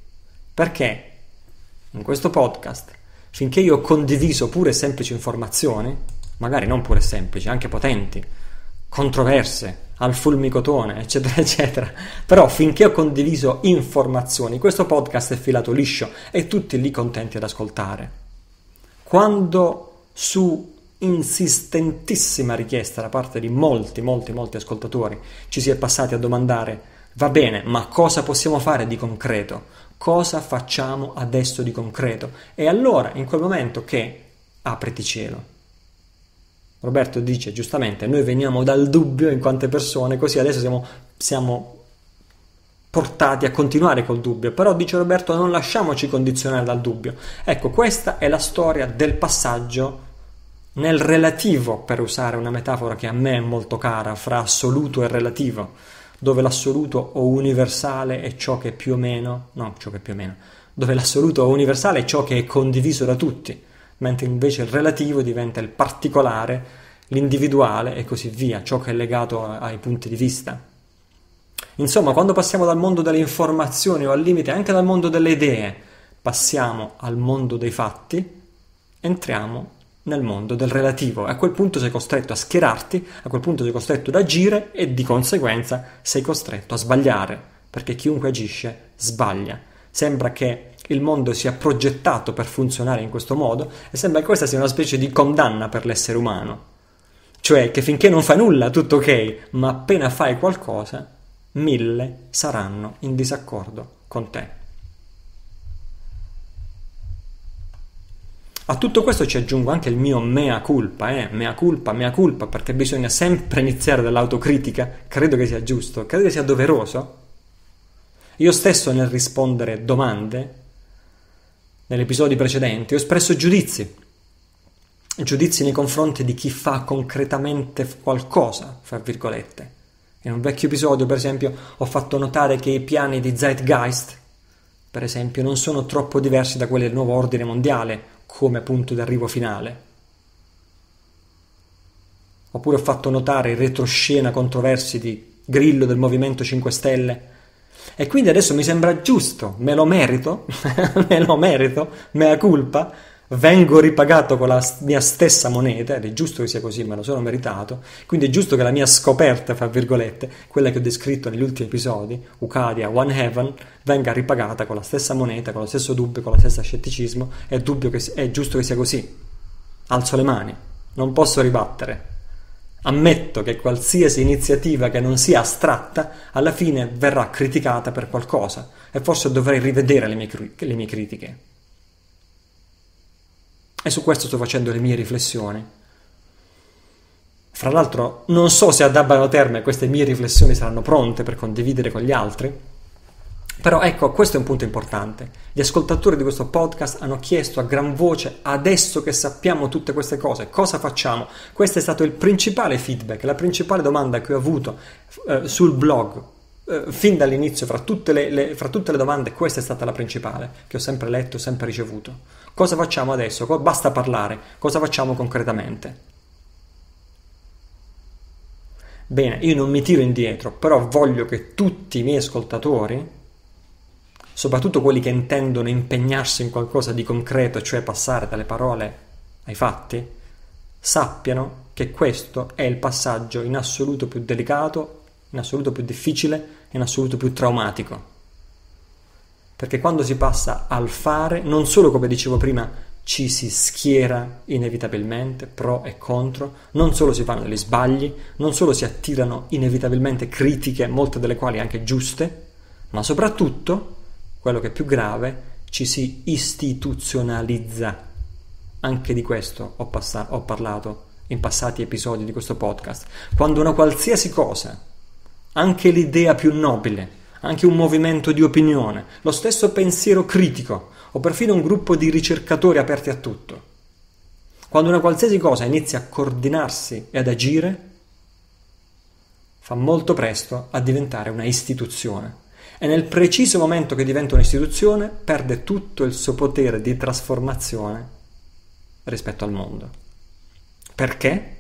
Perché in questo podcast, finché io ho condiviso pure semplici informazioni, magari non pure semplici, anche potenti, controverse, al fulmicotone, eccetera, eccetera. Però finché ho condiviso informazioni, questo podcast è filato liscio e tutti lì contenti ad ascoltare. Quando su insistentissima richiesta da parte di molti, molti, molti ascoltatori ci si è passati a domandare va bene, ma cosa possiamo fare di concreto? cosa facciamo adesso di concreto. E allora, in quel momento che apriti cielo. Roberto dice giustamente, noi veniamo dal dubbio in quante persone, così adesso siamo, siamo portati a continuare col dubbio, però dice Roberto non lasciamoci condizionare dal dubbio. Ecco, questa è la storia del passaggio nel relativo, per usare una metafora che a me è molto cara, fra assoluto e relativo dove l'assoluto o universale è ciò che più o meno, no, ciò che più o meno, dove l'assoluto o universale è ciò che è condiviso da tutti, mentre invece il relativo diventa il particolare, l'individuale e così via, ciò che è legato ai punti di vista. Insomma, quando passiamo dal mondo delle informazioni o al limite anche dal mondo delle idee, passiamo al mondo dei fatti, entriamo nel mondo del relativo. A quel punto sei costretto a schierarti, a quel punto sei costretto ad agire e di conseguenza sei costretto a sbagliare, perché chiunque agisce sbaglia. Sembra che il mondo sia progettato per funzionare in questo modo e sembra che questa sia una specie di condanna per l'essere umano. Cioè che finché non fai nulla tutto ok, ma appena fai qualcosa, mille saranno in disaccordo con te. A tutto questo ci aggiungo anche il mio mea culpa, eh? mea culpa, mea culpa, perché bisogna sempre iniziare dall'autocritica, credo che sia giusto, credo che sia doveroso. Io stesso nel rispondere domande, negli episodi precedenti, ho espresso giudizi, giudizi nei confronti di chi fa concretamente qualcosa, fra virgolette. In un vecchio episodio, per esempio, ho fatto notare che i piani di Zeitgeist, per esempio, non sono troppo diversi da quelli del nuovo ordine mondiale come punto d'arrivo finale. Oppure ho fatto notare in retroscena controversi di Grillo del Movimento 5 Stelle e quindi adesso mi sembra giusto, me lo merito, me lo merito, mea culpa, vengo ripagato con la mia stessa moneta, ed è giusto che sia così, me lo sono meritato, quindi è giusto che la mia scoperta, fra virgolette, quella che ho descritto negli ultimi episodi, Ucadia, One Heaven, venga ripagata con la stessa moneta, con lo stesso dubbio, con lo stesso scetticismo, è, che, è giusto che sia così. Alzo le mani, non posso ribattere. Ammetto che qualsiasi iniziativa che non sia astratta alla fine verrà criticata per qualcosa e forse dovrei rivedere le mie, le mie critiche. E su questo sto facendo le mie riflessioni. Fra l'altro, non so se ad Abbano Terme queste mie riflessioni saranno pronte per condividere con gli altri, però ecco, questo è un punto importante. Gli ascoltatori di questo podcast hanno chiesto a gran voce, adesso che sappiamo tutte queste cose, cosa facciamo? Questo è stato il principale feedback, la principale domanda che ho avuto eh, sul blog eh, fin dall'inizio, fra tutte le, le, fra tutte le domande, questa è stata la principale, che ho sempre letto, sempre ricevuto. Cosa facciamo adesso? Basta parlare, cosa facciamo concretamente? Bene, io non mi tiro indietro, però voglio che tutti i miei ascoltatori, soprattutto quelli che intendono impegnarsi in qualcosa di concreto, cioè passare dalle parole ai fatti, sappiano che questo è il passaggio in assoluto più delicato in assoluto più difficile, e in assoluto più traumatico. Perché quando si passa al fare, non solo come dicevo prima, ci si schiera inevitabilmente pro e contro, non solo si fanno degli sbagli, non solo si attirano inevitabilmente critiche, molte delle quali anche giuste, ma soprattutto, quello che è più grave, ci si istituzionalizza. Anche di questo ho, pass- ho parlato in passati episodi di questo podcast. Quando una qualsiasi cosa anche l'idea più nobile, anche un movimento di opinione, lo stesso pensiero critico o perfino un gruppo di ricercatori aperti a tutto. Quando una qualsiasi cosa inizia a coordinarsi e ad agire, fa molto presto a diventare una istituzione. E nel preciso momento che diventa un'istituzione, perde tutto il suo potere di trasformazione rispetto al mondo. Perché?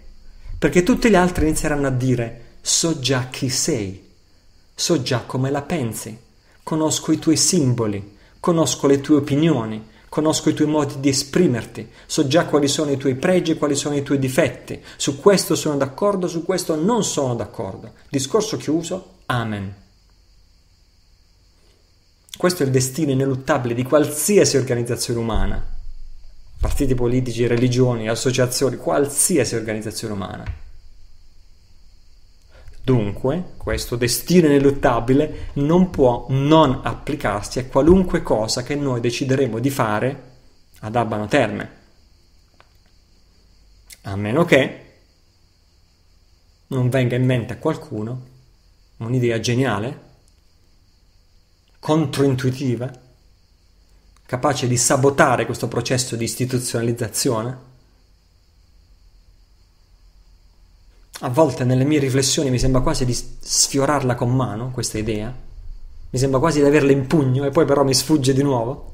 Perché tutti gli altri inizieranno a dire so già chi sei, so già come la pensi, conosco i tuoi simboli, conosco le tue opinioni, conosco i tuoi modi di esprimerti, so già quali sono i tuoi pregi e quali sono i tuoi difetti, su questo sono d'accordo, su questo non sono d'accordo. Discorso chiuso, amen. Questo è il destino ineluttabile di qualsiasi organizzazione umana, partiti politici, religioni, associazioni, qualsiasi organizzazione umana. Dunque, questo destino ineluttabile non può non applicarsi a qualunque cosa che noi decideremo di fare ad Abano Terme, a meno che non venga in mente a qualcuno un'idea geniale, controintuitiva, capace di sabotare questo processo di istituzionalizzazione a volte nelle mie riflessioni mi sembra quasi di sfiorarla con mano, questa idea. Mi sembra quasi di averla in pugno e poi però mi sfugge di nuovo.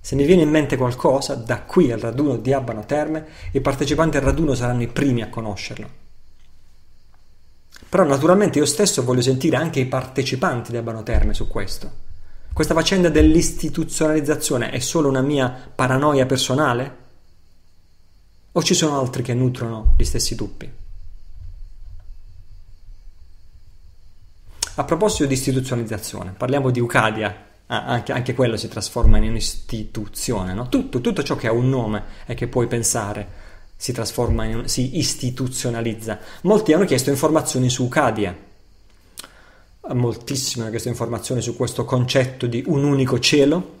Se mi viene in mente qualcosa, da qui al raduno di Abano Terme, i partecipanti al raduno saranno i primi a conoscerlo. Però naturalmente io stesso voglio sentire anche i partecipanti di Abano Terme su questo. Questa faccenda dell'istituzionalizzazione è solo una mia paranoia personale? O ci sono altri che nutrono gli stessi dubbi? A proposito di istituzionalizzazione, parliamo di Ucadia, Ah, anche, anche, quello si trasforma in un'istituzione, no? tutto, tutto, ciò che ha un nome e che puoi pensare si trasforma in, si istituzionalizza. Molti hanno chiesto informazioni su Ucadia, moltissime hanno chiesto informazioni su questo concetto di un unico cielo,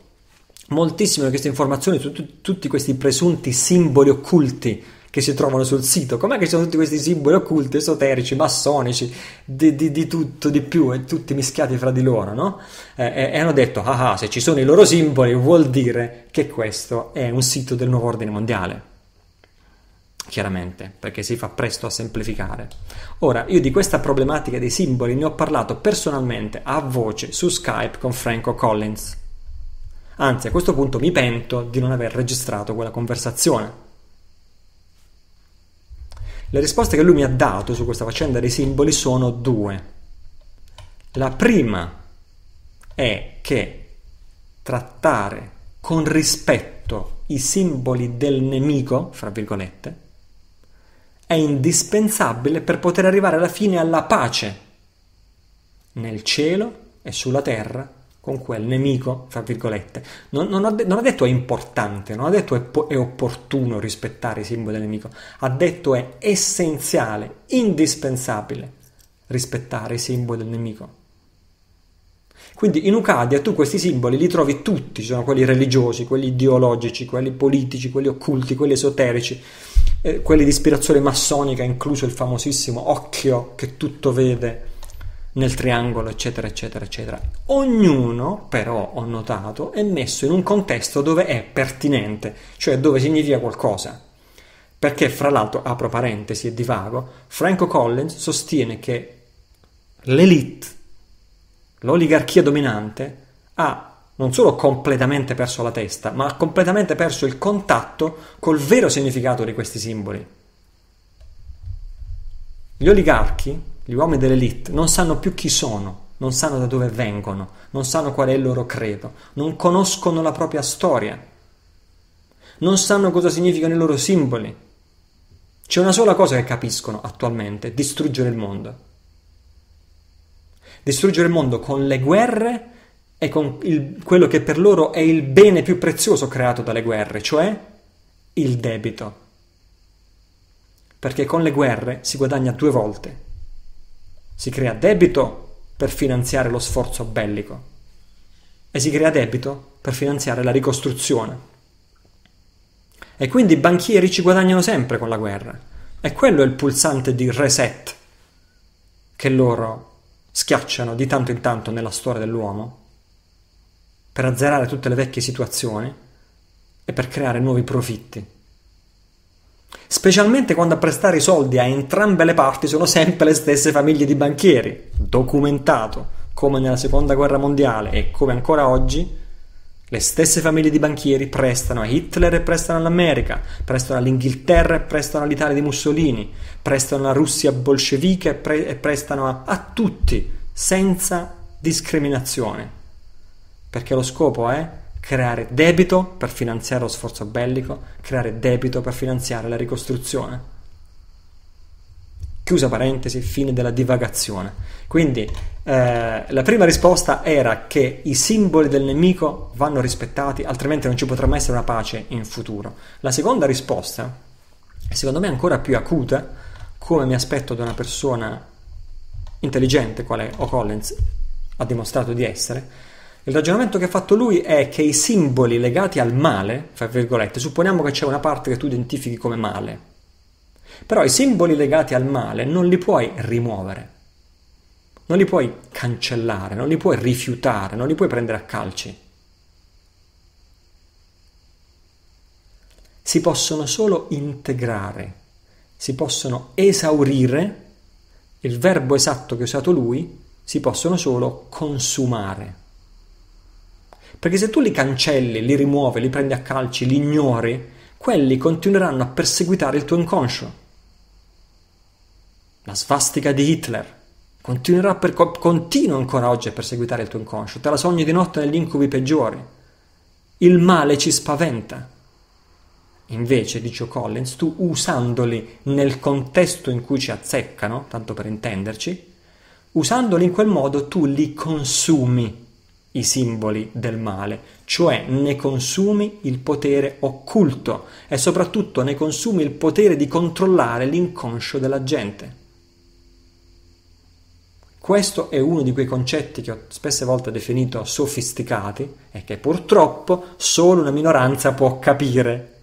moltissime hanno chiesto informazioni su t- tutti questi presunti simboli occulti che si trovano sul sito. Com'è che ci sono tutti questi simboli occulti, esoterici, massonici, di, di, di tutto, di più, e tutti mischiati fra di loro, no? Eh, e hanno detto, ah ah, se ci sono i loro simboli vuol dire che questo è un sito del nuovo ordine mondiale chiaramente, perché si fa presto a semplificare. Ora, io di questa problematica dei simboli ne ho parlato personalmente a voce su Skype con Franco Collins. Anzi, a questo punto mi pento di non aver registrato quella conversazione. Le risposte che lui mi ha dato su questa faccenda dei simboli sono due. La prima è che trattare con rispetto i simboli del nemico, fra virgolette, è indispensabile per poter arrivare alla fine alla pace nel cielo e sulla terra con quel nemico, tra virgolette. Non, non, ha, non ha, detto è importante, non ha detto è, è opportuno rispettare i simboli del nemico, ha detto è essenziale, indispensabile rispettare i simboli del nemico. Quindi in Ucadia tu questi simboli li trovi tutti, ci sono quelli religiosi, quelli ideologici, quelli politici, quelli occulti, quelli esoterici, eh, quelli di ispirazione massonica, incluso il famosissimo occhio che tutto vede, nel triangolo, eccetera, eccetera, eccetera. Ognuno, però, ho notato, è messo in un contesto dove è pertinente, cioè dove significa qualcosa. Perché, fra l'altro, apro parentesi e divago, Franco Collins sostiene che l'elite, l'oligarchia dominante, ha non solo completamente perso la testa, ma ha completamente perso il contatto col vero significato di questi simboli. Gli oligarchi, gli uomini dell'elite non sanno più chi sono, non sanno da dove vengono, non sanno qual è il loro credo, non conoscono la propria storia, non sanno cosa significano i loro simboli. C'è una sola cosa che capiscono attualmente, distruggere il mondo. Distruggere il mondo con le guerre e con il, quello che per loro è il bene più prezioso creato dalle guerre, cioè il debito. Perché con le guerre si guadagna due volte si crea debito per finanziare lo sforzo bellico e si crea debito per finanziare la ricostruzione. E quindi i banchieri ci guadagnano sempre con la guerra. E quello è il pulsante di reset che loro schiacciano di tanto in tanto nella storia dell'uomo per azzerare tutte le vecchie situazioni e per creare nuovi profitti. Specialmente quando a prestare i soldi a entrambe le parti sono sempre le stesse famiglie di banchieri, documentato come nella seconda guerra mondiale e come ancora oggi, le stesse famiglie di banchieri prestano a Hitler e prestano all'America, prestano all'Inghilterra e prestano all'Italia di Mussolini, prestano alla Russia bolscevica e, pre- e prestano a, a tutti, senza discriminazione. Perché lo scopo è creare debito per finanziare lo sforzo bellico, creare debito per finanziare la ricostruzione. Chiusa parentesi, fine della divagazione. Quindi eh, la prima risposta era che i simboli del nemico vanno rispettati, altrimenti non ci potrà mai essere una pace in futuro. La seconda risposta, secondo me ancora più acuta, come mi aspetto da una persona intelligente, quale O'Collins ha dimostrato di essere, il ragionamento che ha fatto lui è che i simboli legati al male, fra virgolette, supponiamo che c'è una parte che tu identifichi come male, però i simboli legati al male non li puoi rimuovere, non li puoi cancellare, non li puoi rifiutare, non li puoi prendere a calci. Si possono solo integrare, si possono esaurire, il verbo esatto che ha usato lui, si possono solo consumare. Perché se tu li cancelli, li rimuovi, li prendi a calci, li ignori, quelli continueranno a perseguitare il tuo inconscio. La svastica di Hitler continuerà per, continua ancora oggi a perseguitare il tuo inconscio, te la sogni di notte negli incubi peggiori. Il male ci spaventa. Invece, dice Collins, tu usandoli nel contesto in cui ci azzeccano, tanto per intenderci, usandoli in quel modo tu li consumi i simboli del male, cioè ne consumi il potere occulto e soprattutto ne consumi il potere di controllare l'inconscio della gente. Questo è uno di quei concetti che ho spesse volte definito sofisticati e che purtroppo solo una minoranza può capire.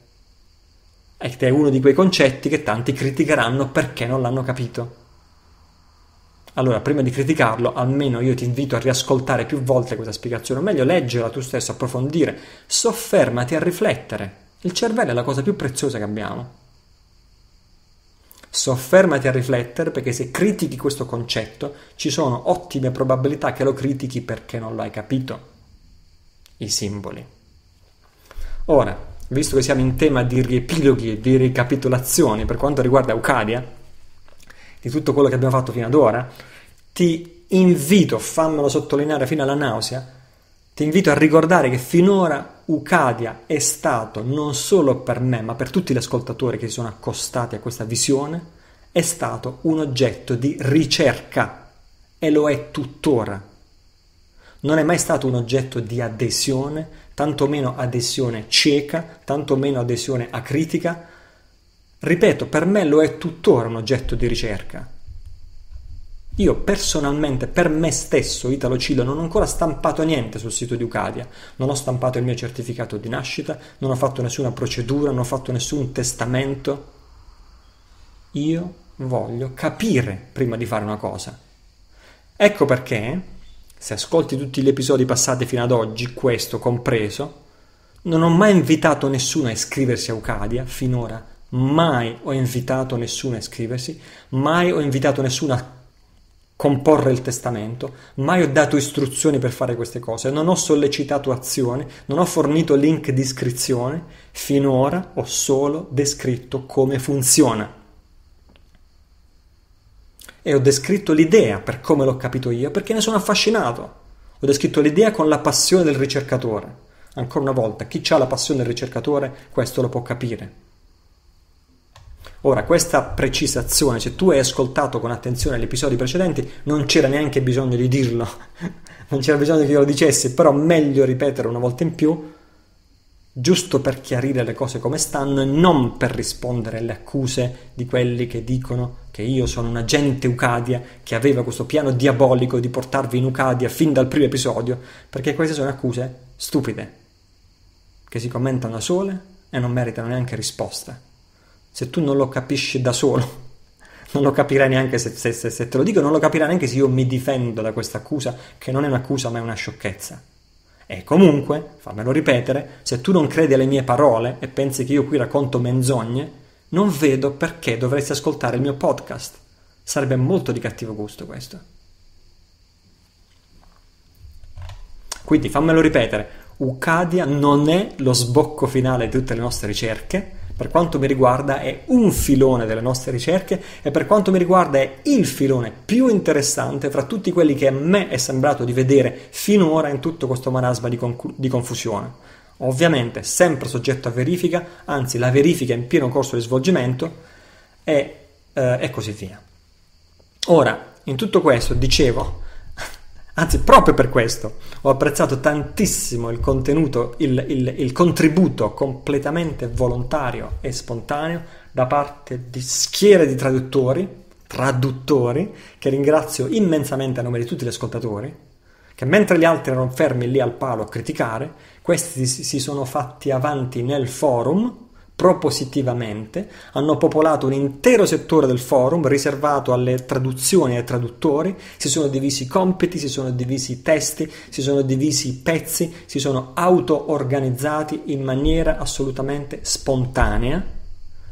Ed è uno di quei concetti che tanti criticheranno perché non l'hanno capito. Allora, prima di criticarlo, almeno io ti invito a riascoltare più volte questa spiegazione, o meglio leggerla tu stesso, approfondire, soffermati a riflettere. Il cervello è la cosa più preziosa che abbiamo. Soffermati a riflettere perché se critichi questo concetto ci sono ottime probabilità che lo critichi perché non lo hai capito. I simboli. Ora, visto che siamo in tema di riepiloghi e di ricapitolazioni per quanto riguarda Eucadia, di tutto quello che abbiamo fatto fino ad ora, ti invito, fammelo sottolineare fino alla nausea, ti invito a ricordare che finora Ucadia è stato non solo per me, ma per tutti gli ascoltatori che si sono accostati a questa visione, è stato un oggetto di ricerca e lo è tuttora. Non è mai stato un oggetto di adesione, tantomeno adesione cieca, tantomeno adesione acritica, Ripeto, per me lo è tuttora un oggetto di ricerca. Io personalmente, per me stesso, Italo Cillo, non ho ancora stampato niente sul sito di Ucadia. Non ho stampato il mio certificato di nascita, non ho fatto nessuna procedura, non ho fatto nessun testamento. Io voglio capire prima di fare una cosa. Ecco perché, se ascolti tutti gli episodi passati fino ad oggi, questo compreso, non ho mai invitato nessuno a iscriversi a Ucadia finora mai ho invitato nessuno a iscriversi, mai ho invitato nessuno a comporre il testamento, mai ho dato istruzioni per fare queste cose, non ho sollecitato azioni, non ho fornito link di iscrizione, finora ho solo descritto come funziona. E ho descritto l'idea per come l'ho capito io, perché ne sono affascinato. Ho descritto l'idea con la passione del ricercatore. Ancora una volta, chi ha la passione del ricercatore, questo lo può capire. Ora, questa precisazione, se tu hai ascoltato con attenzione gli episodi precedenti, non c'era neanche bisogno di dirlo, non c'era bisogno che io lo dicessi, però meglio ripetere una volta in più, giusto per chiarire le cose come stanno e non per rispondere alle accuse di quelli che dicono che io sono un agente Ucadia che aveva questo piano diabolico di portarvi in Ucadia fin dal primo episodio, perché queste sono accuse stupide, che si commentano da sole e non meritano neanche risposta se tu non lo capisci da solo. Non lo capirai neanche se, se, se, se te lo dico, non lo capirai neanche se io mi difendo da questa accusa, che non è un'accusa ma è una sciocchezza. E comunque, fammelo ripetere, se tu non credi alle mie parole e pensi che io qui racconto menzogne, non vedo perché dovresti ascoltare il mio podcast. Sarebbe molto di cattivo gusto questo. Quindi fammelo ripetere, Ucadia non è lo sbocco finale di tutte le nostre ricerche, per quanto mi riguarda è un filone delle nostre ricerche e per quanto mi riguarda è il filone più interessante fra tutti quelli che a me è sembrato di vedere finora in tutto questo marasma di, concu- di confusione. Ovviamente sempre soggetto a verifica, anzi la verifica è in pieno corso di svolgimento e, eh, e così via. Ora, in tutto questo dicevo Anzi, proprio per questo ho apprezzato tantissimo il contenuto, il, il, il contributo completamente volontario e spontaneo da parte di schiere di traduttori, traduttori, che ringrazio immensamente a nome di tutti gli ascoltatori, che mentre gli altri erano fermi lì al palo a criticare, questi si sono fatti avanti nel forum propositivamente, hanno popolato un intero settore del forum riservato alle traduzioni e ai traduttori, si sono divisi i compiti, si sono divisi i testi, si sono divisi i pezzi, si sono auto-organizzati in maniera assolutamente spontanea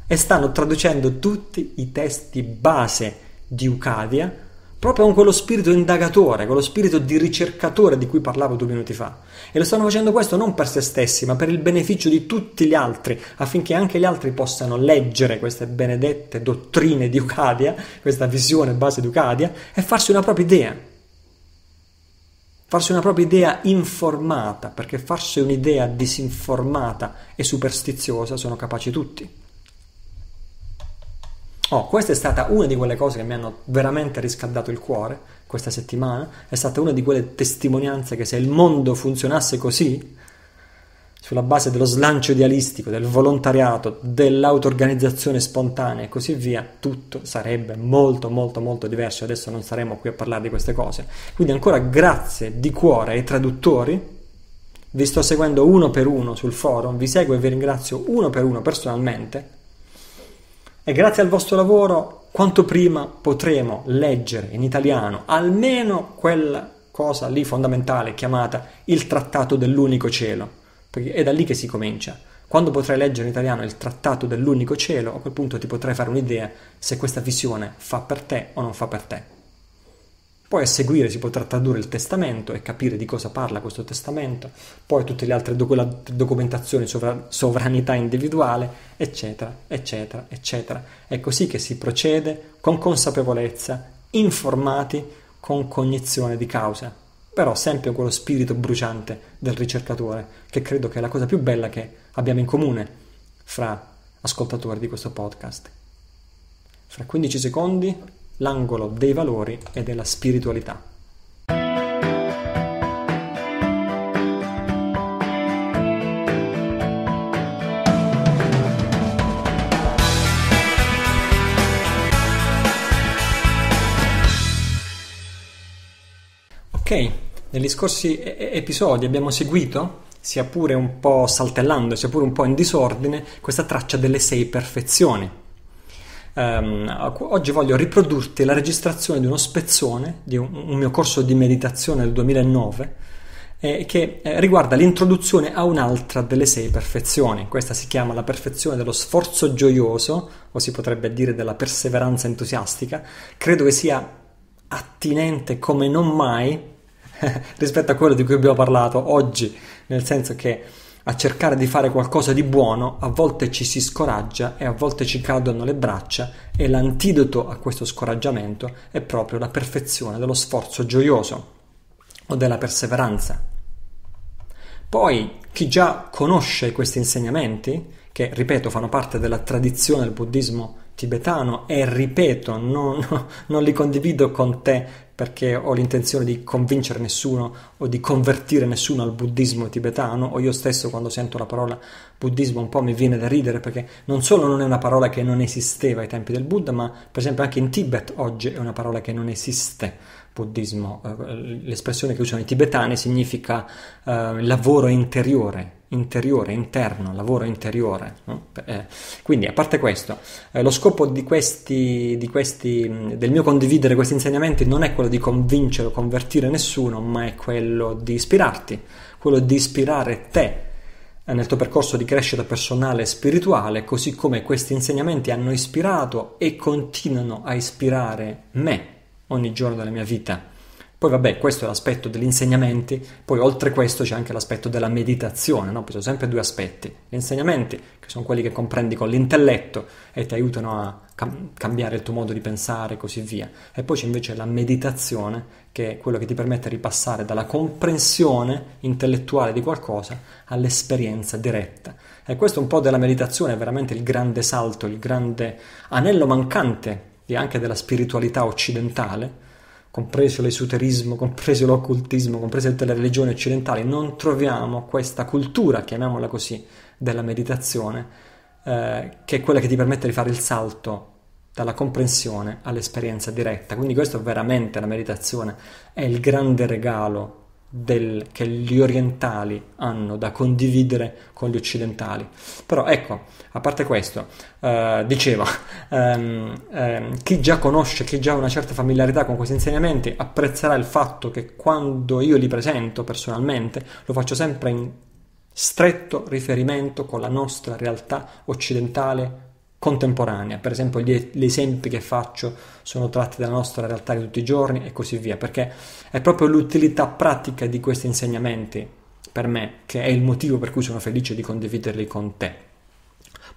e stanno traducendo tutti i testi base di Eucadia proprio con quello spirito indagatore, con quello spirito di ricercatore di cui parlavo due minuti fa e lo stanno facendo questo non per se stessi, ma per il beneficio di tutti gli altri, affinché anche gli altri possano leggere queste benedette dottrine di Eucadia, questa visione base di Eucadia, e farsi una propria idea. Farsi una propria idea informata, perché farsi un'idea disinformata e superstiziosa sono capaci tutti. Oh, questa è stata una di quelle cose che mi hanno veramente riscaldato il cuore questa settimana è stata una di quelle testimonianze che se il mondo funzionasse così, sulla base dello slancio idealistico, del volontariato, dell'auto-organizzazione spontanea e così via, tutto sarebbe molto molto molto diverso. Adesso non saremo qui a parlare di queste cose. Quindi ancora grazie di cuore ai traduttori. Vi sto seguendo uno per uno sul forum, vi seguo e vi ringrazio uno per uno personalmente e grazie al vostro lavoro, quanto prima potremo leggere in italiano almeno quella cosa lì fondamentale chiamata il trattato dell'unico cielo, perché è da lì che si comincia. Quando potrai leggere in italiano il trattato dell'unico cielo, a quel punto ti potrai fare un'idea se questa visione fa per te o non fa per te. Poi a seguire si potrà tradurre il testamento e capire di cosa parla questo testamento, poi tutte le altre doc- documentazioni, sovra- sovranità individuale, eccetera, eccetera, eccetera. È così che si procede con consapevolezza, informati, con cognizione di causa, però sempre quello spirito bruciante del ricercatore, che credo che è la cosa più bella che abbiamo in comune fra ascoltatori di questo podcast. Fra 15 secondi l'angolo dei valori e della spiritualità. Ok, negli scorsi episodi abbiamo seguito, sia pure un po' saltellando, sia pure un po' in disordine, questa traccia delle sei perfezioni ehm, oggi voglio riprodurti la registrazione di uno spezzone di un, un mio corso di meditazione del 2009 eh, che eh, riguarda l'introduzione a un'altra delle sei perfezioni. Questa si chiama la perfezione dello sforzo gioioso, o si potrebbe dire della perseveranza entusiastica. Credo che sia attinente come non mai rispetto a quello di cui abbiamo parlato oggi, nel senso che a cercare di fare qualcosa di buono, a volte ci si scoraggia e a volte ci cadono le braccia e l'antidoto a questo scoraggiamento è proprio la perfezione dello sforzo gioioso o della perseveranza. Poi chi già conosce questi insegnamenti, che ripeto fanno parte della tradizione del buddismo tibetano e ripeto, non, non li condivido con te perché ho l'intenzione di convincere nessuno o di convertire nessuno al buddismo tibetano o io stesso quando sento la parola buddismo un po' mi viene da ridere perché non solo non è una parola che non esisteva ai tempi del Buddha ma per esempio anche in Tibet oggi è una parola che non esiste buddismo eh, l'espressione che usano i tibetani significa eh, lavoro interiore interiore, interno, lavoro interiore. No? Eh, quindi, a parte questo, eh, lo scopo di questi, di questi, del mio condividere questi insegnamenti non è quello di convincere o convertire nessuno, ma è quello di ispirarti, quello di ispirare te eh, nel tuo percorso di crescita personale e spirituale, così come questi insegnamenti hanno ispirato e continuano a ispirare me ogni giorno della mia vita. Poi vabbè, questo è l'aspetto degli insegnamenti, poi oltre questo c'è anche l'aspetto della meditazione, no? sono sempre due aspetti. Gli insegnamenti, che sono quelli che comprendi con l'intelletto e ti aiutano a cam- cambiare il tuo modo di pensare e così via. E poi c'è invece la meditazione, che è quello che ti permette di passare dalla comprensione intellettuale di qualcosa all'esperienza diretta. E questo un po' della meditazione è veramente il grande salto, il grande anello mancante e anche della spiritualità occidentale compreso l'esoterismo, compreso l'occultismo, compreso tutte le religioni occidentali, non troviamo questa cultura, chiamiamola così, della meditazione, eh, che è quella che ti permette di fare il salto dalla comprensione all'esperienza diretta. Quindi questo veramente la meditazione è il grande regalo del, che gli orientali hanno da condividere con gli occidentali. Però ecco, a parte questo, eh, dicevo, ehm, ehm, chi già conosce, chi già ha una certa familiarità con questi insegnamenti apprezzerà il fatto che quando io li presento personalmente lo faccio sempre in stretto riferimento con la nostra realtà occidentale contemporanea. Per esempio, gli, gli, esempi che faccio sono tratti dalla nostra realtà di tutti i giorni e così via, perché è proprio l'utilità pratica di questi insegnamenti per me che è il motivo per cui sono felice di condividerli con te.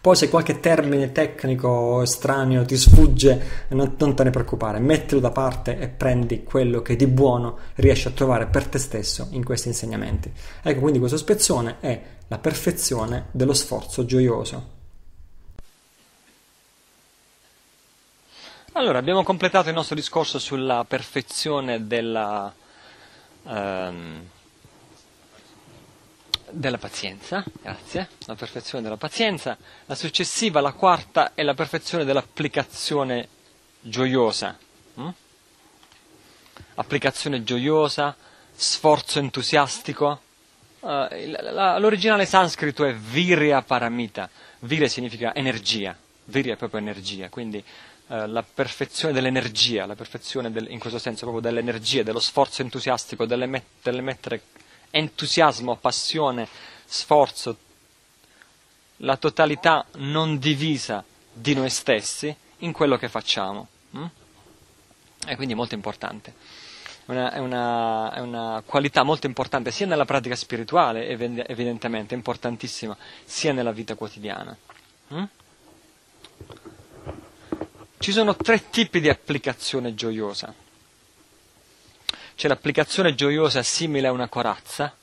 Poi se qualche termine tecnico o estraneo ti sfugge, non, non te ne preoccupare, mettilo da parte e prendi quello che di buono riesci a trovare per te stesso in questi insegnamenti. Ecco, quindi questo spezzone è la perfezione dello sforzo gioioso. Allora, abbiamo completato il nostro discorso sulla perfezione della, ehm, della pazienza, grazie, la perfezione della pazienza, la successiva, la quarta, è la perfezione dell'applicazione gioiosa. Mm? Applicazione gioiosa, sforzo entusiastico. Uh, la, la, l'originale sanscrito è virya paramita, virya significa energia, virya è proprio energia, quindi eh, la perfezione dell'energia, la perfezione del, in questo senso proprio dell'energia, dello sforzo entusiastico, delle mettere entusiasmo, passione, sforzo, la totalità non divisa di noi stessi in quello che facciamo. Mm? E quindi molto importante. Una, è, una, è, una, qualità molto importante sia nella pratica spirituale, evidentemente, importantissima, sia nella vita quotidiana. Mm? Ci sono tre tipi di applicazione gioiosa. C'è l'applicazione gioiosa simile a una corazza,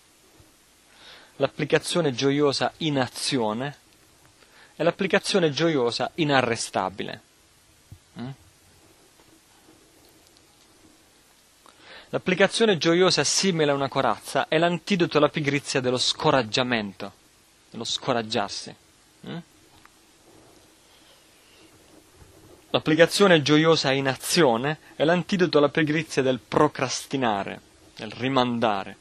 l'applicazione gioiosa in azione e l'applicazione gioiosa inarrestabile. Mm? L'applicazione gioiosa simile a una corazza è l'antidoto alla pigrizia dello scoraggiamento, dello scoraggiarsi. Mm? L'applicazione gioiosa in azione è l'antidoto alla pigrizia del procrastinare, del rimandare.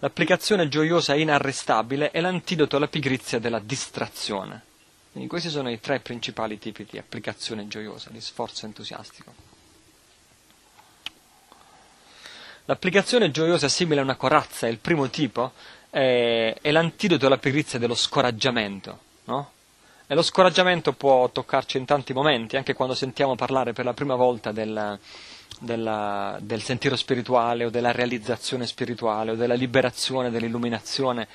L'applicazione gioiosa e inarrestabile è l'antidoto alla pigrizia della distrazione. Quindi questi sono i tre principali tipi di applicazione gioiosa, di sforzo entusiastico. L'applicazione gioiosa simile a una corazza, il primo tipo, è, è l'antidoto alla pigrizia dello scoraggiamento, no? E lo scoraggiamento può toccarci in tanti momenti, anche quando sentiamo parlare per la prima volta del, della, del sentiero spirituale o della realizzazione spirituale o della liberazione, dell'illuminazione.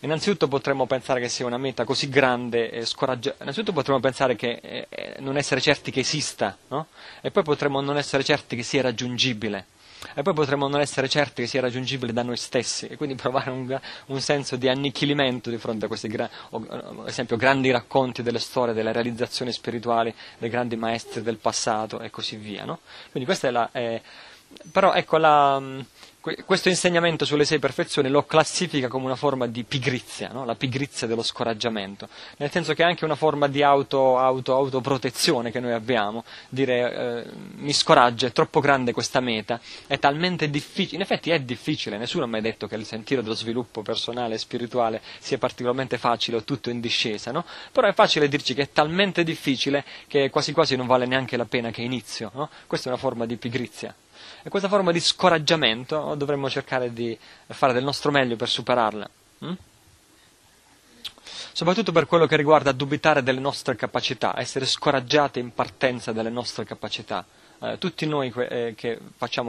Innanzitutto potremmo pensare che sia una meta così grande e scoraggiante, innanzitutto potremmo pensare che eh, eh, non essere certi che esista, no? E poi potremmo non essere certi che sia raggiungibile e poi potremmo non essere certi che sia raggiungibile da noi stessi e quindi provare un, un senso di annichilimento di fronte a questi gra- esempio, grandi racconti delle storie, delle realizzazioni spirituali dei grandi maestri del passato e così via. No? Quindi questa è la... È, eh, però ecco la questo insegnamento sulle sei perfezioni lo classifica come una forma di pigrizia, no? la pigrizia dello scoraggiamento, nel senso che è anche una forma di auto, auto, autoprotezione che noi abbiamo, dire eh, mi scoraggia, è troppo grande questa meta, è talmente difficile, in effetti è difficile, nessuno ha mai detto che il sentiero dello sviluppo personale e spirituale sia particolarmente facile o tutto in discesa, no? però è facile dirci che è talmente difficile che quasi quasi non vale neanche la pena che inizio, no? questa è una forma di pigrizia. E questa forma di scoraggiamento dovremmo cercare di fare del nostro meglio per superarla. Mm? Soprattutto per quello che riguarda dubitare delle nostre capacità, essere scoraggiati in partenza dalle nostre capacità eh, tutti noi que- eh, che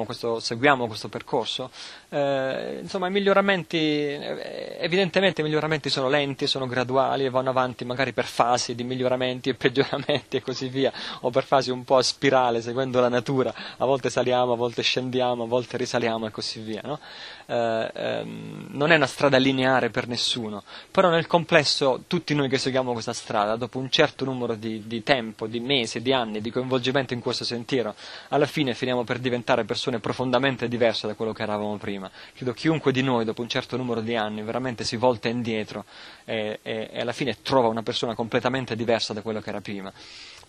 questo, seguiamo questo percorso, eh, insomma i miglioramenti, eh, evidentemente i miglioramenti sono lenti, sono graduali e vanno avanti magari per fasi di miglioramenti e peggioramenti e così via, o per fasi un po' a spirale, seguendo la natura, a volte saliamo, a volte scendiamo, a volte risaliamo e così via. No? Ehm, non è una strada lineare per nessuno, però nel complesso tutti noi che seguiamo questa strada, dopo un certo numero di, di tempo, di mesi, di anni, di coinvolgimento in questo sentiero, alla fine finiamo per diventare persone profondamente diverse da quello che eravamo prima. Credo chiunque di noi, dopo un certo numero di anni, veramente si volta indietro e, e, e alla fine trova una persona completamente diversa da quello che era prima.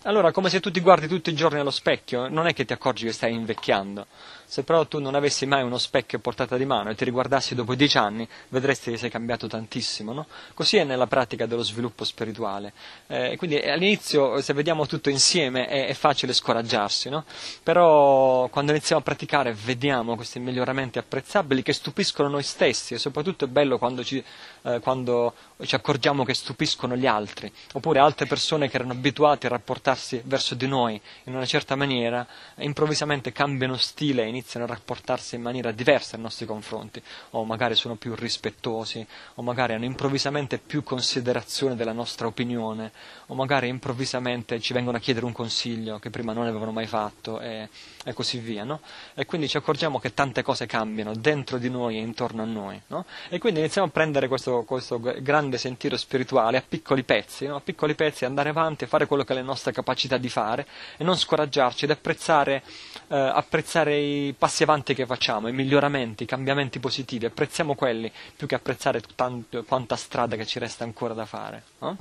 Allora, come se tu ti guardi tutti i giorni allo specchio, non è che ti accorgi che stai invecchiando se però tu non avessi mai uno specchio a portata di mano e ti riguardassi dopo dieci anni, vedresti che sei cambiato tantissimo. No? Così è nella pratica dello sviluppo spirituale. Eh, quindi eh, all'inizio, se vediamo tutto insieme, è, è facile scoraggiarsi, no? però quando iniziamo a praticare vediamo questi miglioramenti apprezzabili che stupiscono noi stessi e soprattutto è bello quando ci, eh, quando ci accorgiamo che stupiscono gli altri, oppure altre persone che erano abituate a rapportarsi verso di noi in una certa maniera improvvisamente cambiano stile e iniziano a rapportarsi in maniera diversa nei nostri confronti, o magari sono più rispettosi, o magari hanno improvvisamente più considerazione della nostra opinione, o magari improvvisamente ci vengono a chiedere un consiglio che prima non avevano mai fatto e, e così via. No? E quindi ci accorgiamo che tante cose cambiano dentro di noi e intorno a noi. No? E quindi iniziamo a prendere questo, questo grande sentiero spirituale a piccoli pezzi, no? a piccoli pezzi, andare avanti, e fare quello che è la nostra capacità di fare e non scoraggiarci ed apprezzare, eh, apprezzare i piccoli passi avanti che facciamo, i miglioramenti, i cambiamenti positivi, apprezziamo quelli più che apprezzare tanto, quanta strada che ci resta ancora da fare. Eh?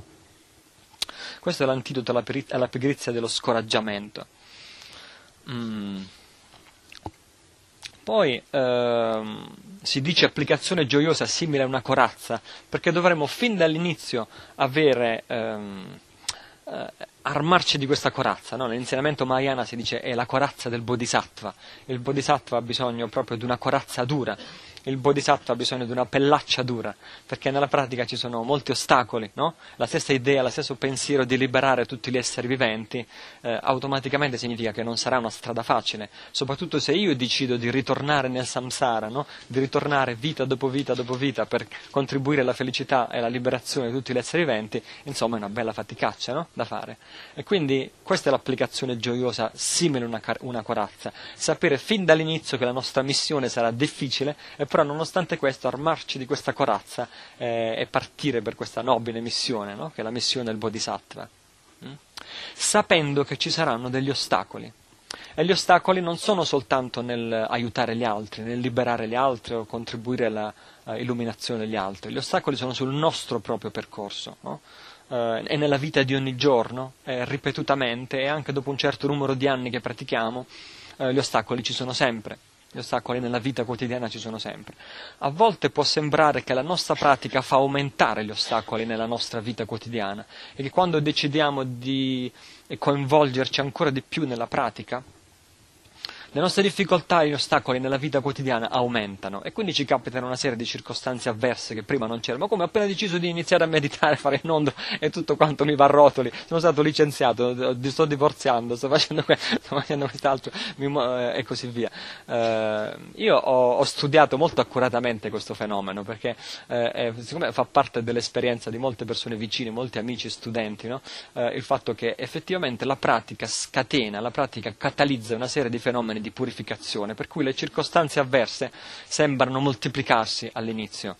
Questo è l'antidoto alla, peri- alla pigrizia dello scoraggiamento. Mm. Poi ehm, si dice applicazione gioiosa simile a una corazza, perché dovremmo fin dall'inizio avere ehm, eh, armarci di questa corazza. No? Nell'insegnamento Mahayana si dice è la corazza del bodhisattva. Il bodhisattva ha bisogno proprio di una corazza dura il bodhisattva ha bisogno di una pellaccia dura, perché nella pratica ci sono molti ostacoli, no? La stessa idea, lo stesso pensiero di liberare tutti gli esseri viventi eh, automaticamente significa che non sarà una strada facile, soprattutto se io decido di ritornare nel samsara, no? Di ritornare vita dopo vita dopo vita per contribuire alla felicità e alla liberazione di tutti gli esseri viventi, insomma è una bella faticaccia, no? Da fare. E quindi questa è l'applicazione gioiosa simile a una, car- una corazza, sapere fin dall'inizio che la nostra missione sarà difficile e però nonostante questo armarci di questa corazza eh, e partire per questa nobile missione, no? che è la missione del Bodhisattva, mm? sapendo che ci saranno degli ostacoli. E gli ostacoli non sono soltanto nel aiutare gli altri, nel liberare gli altri o contribuire all'illuminazione eh, degli altri, gli ostacoli sono sul nostro proprio percorso. No? eh, è nella vita di ogni giorno, eh, ripetutamente e anche dopo un certo numero di anni che pratichiamo, eh, gli ostacoli ci sono sempre gli ostacoli nella vita quotidiana ci sono sempre. A volte può sembrare che la nostra pratica fa aumentare gli ostacoli nella nostra vita quotidiana e che quando decidiamo di coinvolgerci ancora di più nella pratica, le nostre difficoltà e gli ostacoli nella vita quotidiana aumentano e quindi ci capitano una serie di circostanze avverse che prima non c'erano. Ma come ho appena deciso di iniziare a meditare, fare il onda e tutto quanto mi va a rotoli, sono stato licenziato, sto divorziando, sto facendo questo, sto facendo quest'altro eh, e così via. Eh, io ho, ho, studiato molto accuratamente questo fenomeno perché eh, siccome fa parte dell'esperienza di molte persone vicine, molti amici e studenti, no? eh, il fatto che effettivamente la pratica scatena, la pratica catalizza una serie di fenomeni rituali di purificazione, per cui le circostanze avverse sembrano moltiplicarsi all'inizio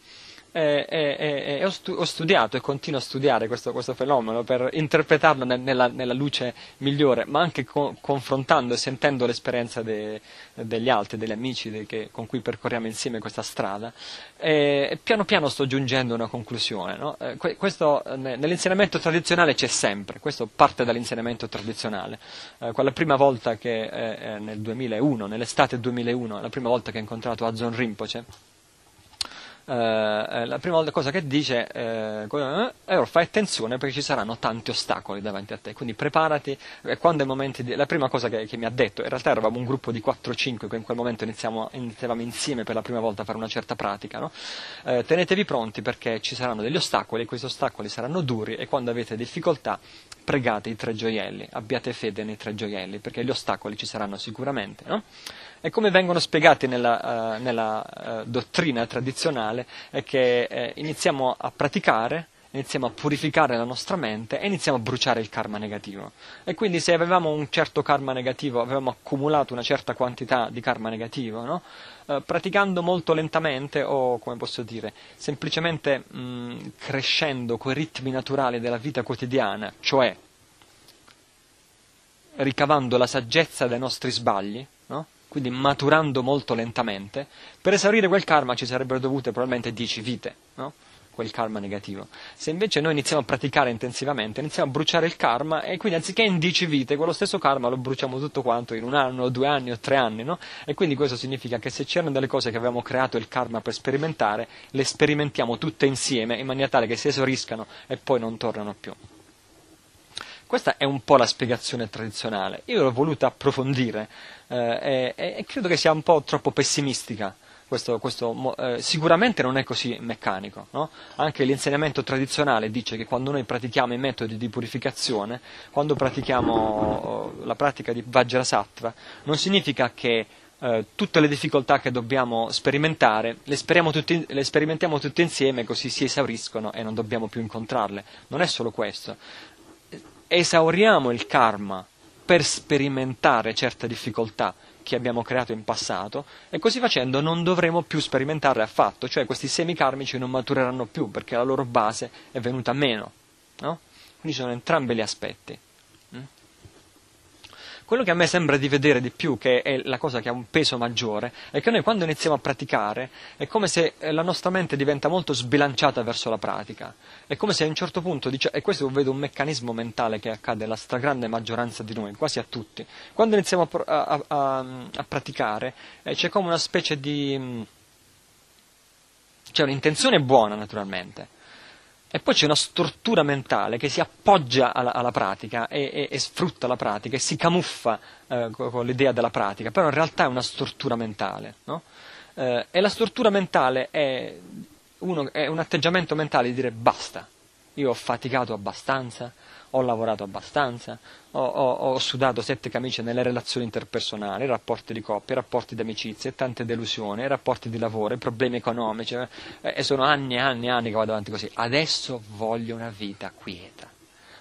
e, e, e ho, stu- ho, studiato e continuo a studiare questo, questo fenomeno per interpretarlo ne- nella, nella, luce migliore, ma anche co- confrontando e sentendo l'esperienza de- degli altri, degli amici de- che- con cui percorriamo insieme questa strada. E piano piano sto giungendo a una conclusione. No? Eh, que- questo, ne- nell'insegnamento tradizionale c'è sempre, questo parte dall'insegnamento tradizionale. Eh, quella prima volta che eh, eh nel 2001, nell'estate 2001, la prima volta che ho incontrato Azon Rinpoche, eh, eh, la prima cosa che dice eh, è eh, or, fai attenzione perché ci saranno tanti ostacoli davanti a te, quindi preparati, quando è il momento di... La prima cosa che, che mi ha detto, in realtà eravamo un gruppo di 4-5 che in quel momento iniziavamo insieme per la prima volta a fare una certa pratica, no? eh, tenetevi pronti perché ci saranno degli ostacoli e questi ostacoli saranno duri e quando avete difficoltà pregate i tre gioielli, abbiate fede nei tre gioielli perché gli ostacoli ci saranno sicuramente. No? E come vengono spiegati nella, uh, nella uh, dottrina tradizionale è che eh, iniziamo a praticare, iniziamo a purificare la nostra mente e iniziamo a bruciare il karma negativo. E quindi se avevamo un certo karma negativo, avevamo accumulato una certa quantità di karma negativo, no? eh, praticando molto lentamente o, come posso dire, semplicemente mh, mm, crescendo coi ritmi naturali della vita quotidiana, cioè ricavando la saggezza dai nostri sbagli, quindi maturando molto lentamente, per esaurire quel karma ci sarebbero dovute probabilmente 10 vite, no? quel karma negativo. Se invece noi iniziamo a praticare intensivamente, iniziamo a bruciare il karma e quindi anziché in 10 vite, quello stesso karma lo bruciamo tutto quanto in un anno, due anni o tre anni, no? E quindi questo significa che se c'erano delle cose che avevamo creato il karma per sperimentare, le sperimentiamo tutte insieme in maniera tale che si esauriscano e poi non tornano più. Questa è un po' la spiegazione tradizionale. Io l'ho voluta approfondire eh, e, e, credo che sia un po' troppo pessimistica. Questo, questo, eh, sicuramente non è così meccanico. No? Anche l'insegnamento tradizionale dice che quando noi pratichiamo i metodi di purificazione, quando pratichiamo eh, la pratica di Vajrasattva, non significa che eh, tutte le difficoltà che dobbiamo sperimentare le, tutti, le sperimentiamo tutte insieme così si esauriscono e non dobbiamo più incontrarle. Non è solo questo esauriamo il karma per sperimentare certe difficoltà che abbiamo creato in passato e così facendo non dovremo più sperimentarle affatto, cioè questi semi karmici non matureranno più perché la loro base è venuta meno. No? Quindi sono entrambi gli aspetti quello che a me sembra di vedere di più, che è la cosa che ha un peso maggiore, è che noi quando iniziamo a praticare è come se eh, la nostra mente diventa molto sbilanciata verso la pratica, è come se a un certo punto, dice, e questo vedo un meccanismo mentale che accade alla stragrande maggioranza di noi, quasi a tutti, quando iniziamo a, a, a, a praticare eh, c'è come una specie di... Mm, c'è un'intenzione buona naturalmente e poi c'è una struttura mentale che si appoggia alla, alla pratica e, e, e, sfrutta la pratica e si camuffa eh, con, con, l'idea della pratica, però in realtà è una struttura mentale. No? Eh, e la struttura mentale è, uno, è un atteggiamento mentale di dire basta, io ho faticato abbastanza, ho lavorato abbastanza, ho, ho, ho sudato sette camicie nelle relazioni interpersonali, rapporti di coppia, rapporti di amicizie, tante delusioni, rapporti di lavoro, problemi economici, eh, e sono anni e anni e anni che vado avanti così. Adesso voglio una vita quieta,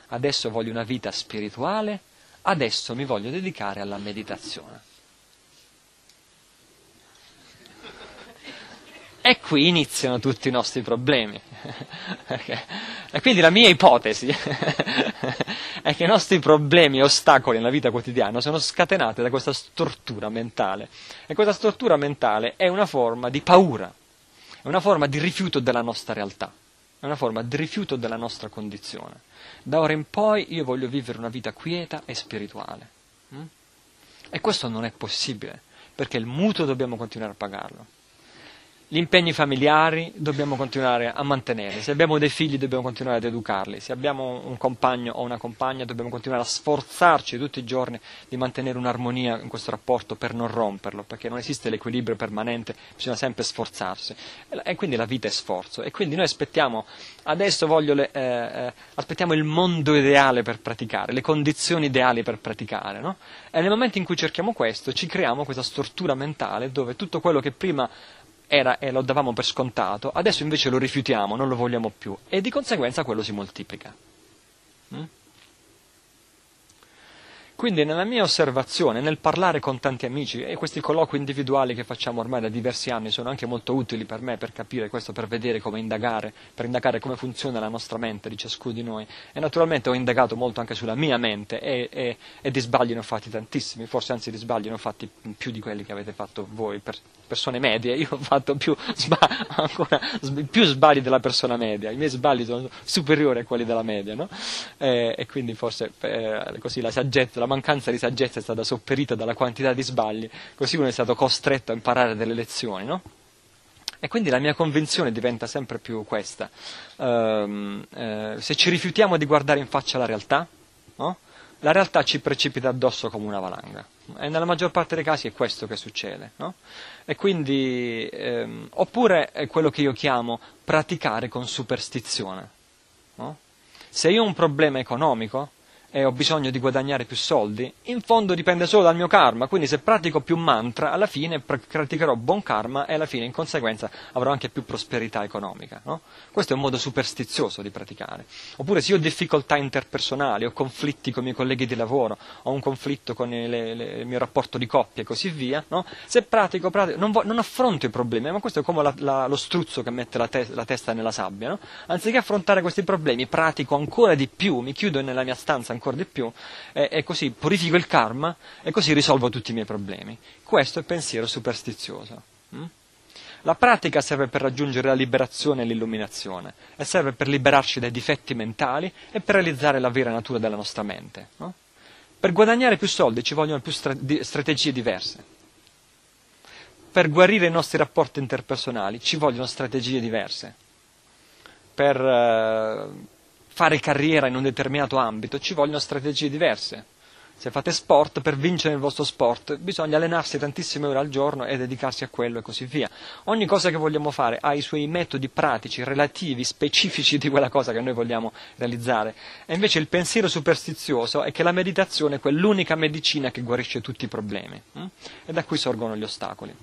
adesso voglio una vita spirituale, adesso mi voglio dedicare alla meditazione. E qui iniziano tutti i nostri problemi. e quindi la mia ipotesi è che i nostri problemi e ostacoli nella vita quotidiana sono scatenati da questa stortura mentale. E questa stortura mentale è una forma di paura, è una forma di rifiuto della nostra realtà, è una forma di rifiuto della nostra condizione. Da ora in poi io voglio vivere una vita quieta e spirituale. Mm? E questo non è possibile, perché il mutuo dobbiamo continuare a pagarlo. Gli impegni familiari dobbiamo continuare a mantenere, se abbiamo dei figli dobbiamo continuare ad educarli, se abbiamo un compagno o una compagna dobbiamo continuare a sforzarci tutti i giorni di mantenere un'armonia in questo rapporto per non romperlo, perché non esiste l'equilibrio permanente, bisogna sempre sforzarsi e quindi la vita è sforzo e quindi noi aspettiamo, adesso le, eh, eh, aspettiamo il mondo ideale per praticare, le condizioni ideali per praticare no? e nel momento in cui cerchiamo questo ci creiamo questa struttura mentale dove tutto quello che prima era, e eh, lo davamo per scontato, adesso invece lo rifiutiamo, non lo vogliamo più e di conseguenza quello si moltiplica. Mm? Quindi nella mia osservazione, nel parlare con tanti amici, e questi colloqui individuali che facciamo ormai da diversi anni sono anche molto utili per me per capire questo, per vedere come indagare, per indagare come funziona la nostra mente di ciascuno di noi. E naturalmente ho indagato molto anche sulla mia mente e, e, e di sbagli ne ho fatti tantissimi, forse anzi di sbagli ne ho fatti più di quelli che avete fatto voi per persone medie, io ho fatto più, sba- ancora, più sbagli della persona media, i miei sbagli sono superiori a quelli della media, no? eh, e quindi forse eh, così la, saggezza, la mancanza di saggezza è stata sopperita dalla quantità di sbagli, così uno è stato costretto a imparare delle lezioni, no? E quindi la mia convinzione diventa sempre più questa. Um, eh, se ci rifiutiamo di guardare in faccia la realtà, no? la realtà ci precipita addosso come una valanga e eh, nella maggior parte dei casi è questo che succede. No? E quindi, ehm, oppure è quello che io chiamo praticare con superstizione. No? Se io ho un problema economico, e ho bisogno di guadagnare più soldi, in fondo dipende solo dal mio karma, quindi se pratico più mantra, alla fine praticherò buon karma e alla fine in conseguenza avrò anche più prosperità economica. No? Questo è un modo superstizioso di praticare. Oppure se io ho difficoltà interpersonali, ho conflitti con i miei colleghi di lavoro, ho un conflitto con le, le, il mio rapporto di coppia e così via, no? se pratico, pratico non, vo- non, affronto i problemi, ma questo è come la, la, lo struzzo che mette la, te- la testa nella sabbia. No? Anziché affrontare questi problemi, pratico ancora di più, mi chiudo nella mia stanza ancora di più e, e così purifico il karma e così risolvo tutti i miei problemi. Questo è pensiero superstizioso. Mm? La pratica serve per raggiungere la liberazione e l'illuminazione e serve per liberarci dai difetti mentali e per realizzare la vera natura della nostra mente. No? Per guadagnare più soldi ci vogliono più stra- di- strategie diverse. Per guarire i nostri rapporti interpersonali ci vogliono strategie diverse. Per, eh, fare carriera in un determinato ambito ci vogliono strategie diverse. Se fate sport, per vincere il vostro sport bisogna allenarsi tantissime ore al giorno e dedicarsi a quello e così via. Ogni cosa che vogliamo fare ha i suoi metodi pratici, relativi, specifici di quella cosa che noi vogliamo realizzare. E invece il pensiero superstizioso è che la meditazione è quell'unica medicina che guarisce tutti i problemi. Eh? E da qui sorgono gli ostacoli.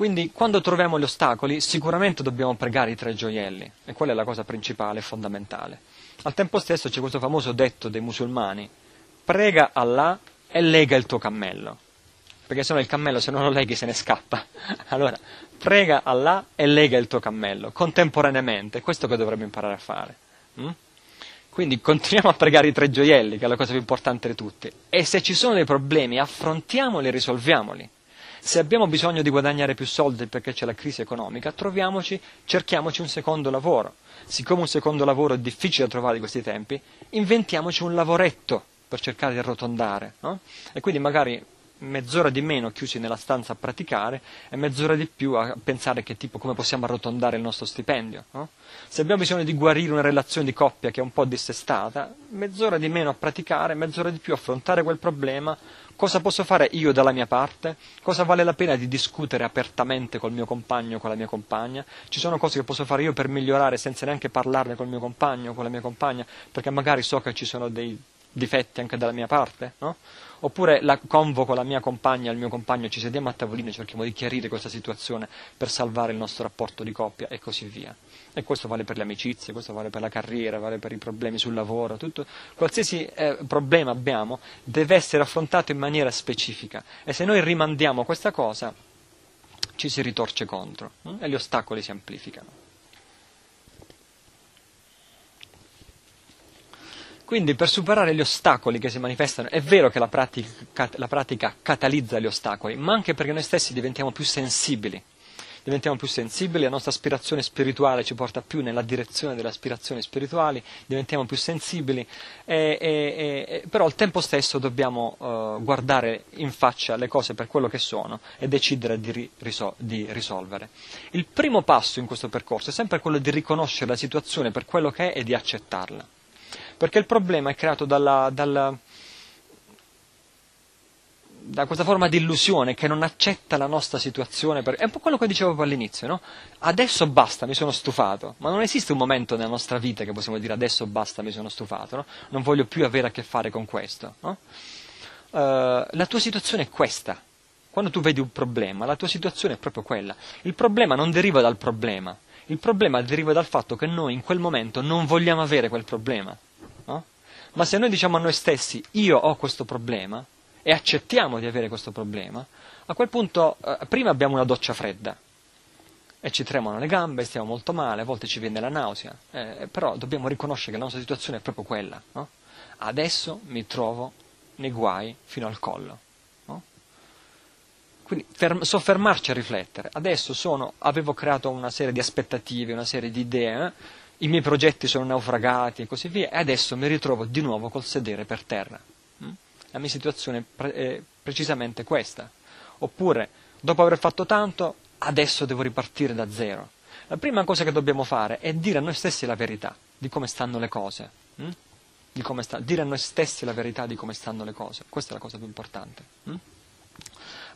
Quindi quando troviamo gli ostacoli sicuramente dobbiamo pregare i tre gioielli e quella è la cosa principale, e fondamentale. Al tempo stesso c'è questo famoso detto dei musulmani, prega Allah e lega il tuo cammello, perché se no il cammello se non lo leghi se ne scappa. Allora, prega Allah e lega il tuo cammello contemporaneamente, è questo che dovremmo imparare a fare. Mm? Quindi continuiamo a pregare i tre gioielli, che è la cosa più importante di tutte, e se ci sono dei problemi affrontiamoli e risolviamoli se abbiamo bisogno di guadagnare più soldi perché c'è la crisi economica, troviamoci, cerchiamoci un secondo lavoro. Siccome un secondo lavoro è difficile da trovare in questi tempi, inventiamoci un lavoretto per cercare di arrotondare. No? E quindi magari mezz'ora di meno chiusi nella stanza a praticare e mezz'ora di più a pensare che tipo come possiamo arrotondare il nostro stipendio. No? Se abbiamo bisogno di guarire una relazione di coppia che è un po' dissestata, mezz'ora di meno a praticare, mezz'ora di più a affrontare quel problema, Cosa posso fare io dalla mia parte? Cosa vale la pena di discutere apertamente col mio compagno o con la mia compagna? Ci sono cose che posso fare io per migliorare senza neanche parlarne col mio compagno o con la mia compagna, perché magari so che ci sono dei difetti anche dalla mia parte, no? Oppure la, convoco la mia compagna, il mio compagno, ci sediamo a tavolino e cerchiamo di chiarire questa situazione per salvare il nostro rapporto di coppia e così via. E questo vale per le amicizie, questo vale per la carriera, vale per i problemi sul lavoro, tutto, qualsiasi eh, problema abbiamo deve essere affrontato in maniera specifica. E se noi rimandiamo questa cosa, ci si ritorce contro eh? e gli ostacoli si amplificano. Quindi per superare gli ostacoli che si manifestano, è vero che la pratica, la pratica, catalizza gli ostacoli, ma anche perché noi stessi diventiamo più sensibili diventiamo più sensibili, la nostra aspirazione spirituale ci porta più nella direzione delle aspirazioni spirituali, diventiamo più sensibili, e, e, e, però al tempo stesso dobbiamo eh, guardare in faccia le cose per quello che sono e decidere di, ri, risol, di risolvere. Il primo passo in questo percorso è sempre quello di riconoscere la situazione per quello che è e di accettarla perché il problema è creato dalla, dalla, da questa forma di illusione che non accetta la nostra situazione. Per... È un po' quello che dicevo all'inizio, no? Adesso basta, mi sono stufato. Ma non esiste un momento nella nostra vita che possiamo dire adesso basta, mi sono stufato, no? Non voglio più avere a che fare con questo, no? uh, la tua situazione è questa. Quando tu vedi un problema, la tua situazione è proprio quella. Il problema non deriva dal problema. Il problema deriva dal fatto che noi in quel momento non vogliamo avere quel problema. No? Ma se noi diciamo a noi stessi, io ho questo problema, e accettiamo di avere questo problema, a quel punto eh, prima abbiamo una doccia fredda e ci tremano le gambe, stiamo molto male, a volte ci viene la nausea, eh, però dobbiamo riconoscere che la nostra situazione è proprio quella. No? Adesso mi trovo nei guai fino al collo. No? Quindi ferm- soffermarci a riflettere. Adesso sono, avevo creato una serie di aspettative, una serie di idee, eh? i miei progetti sono naufragati e così via, e adesso mi ritrovo di nuovo col sedere per terra la mia situazione è precisamente questa. Oppure, dopo aver fatto tanto, adesso devo ripartire da zero. La prima cosa che dobbiamo fare è dire a noi stessi la verità di come stanno le cose. Hm? Di sta, dire a noi stessi la verità di come stanno le cose. Questa è la cosa più importante. Hm?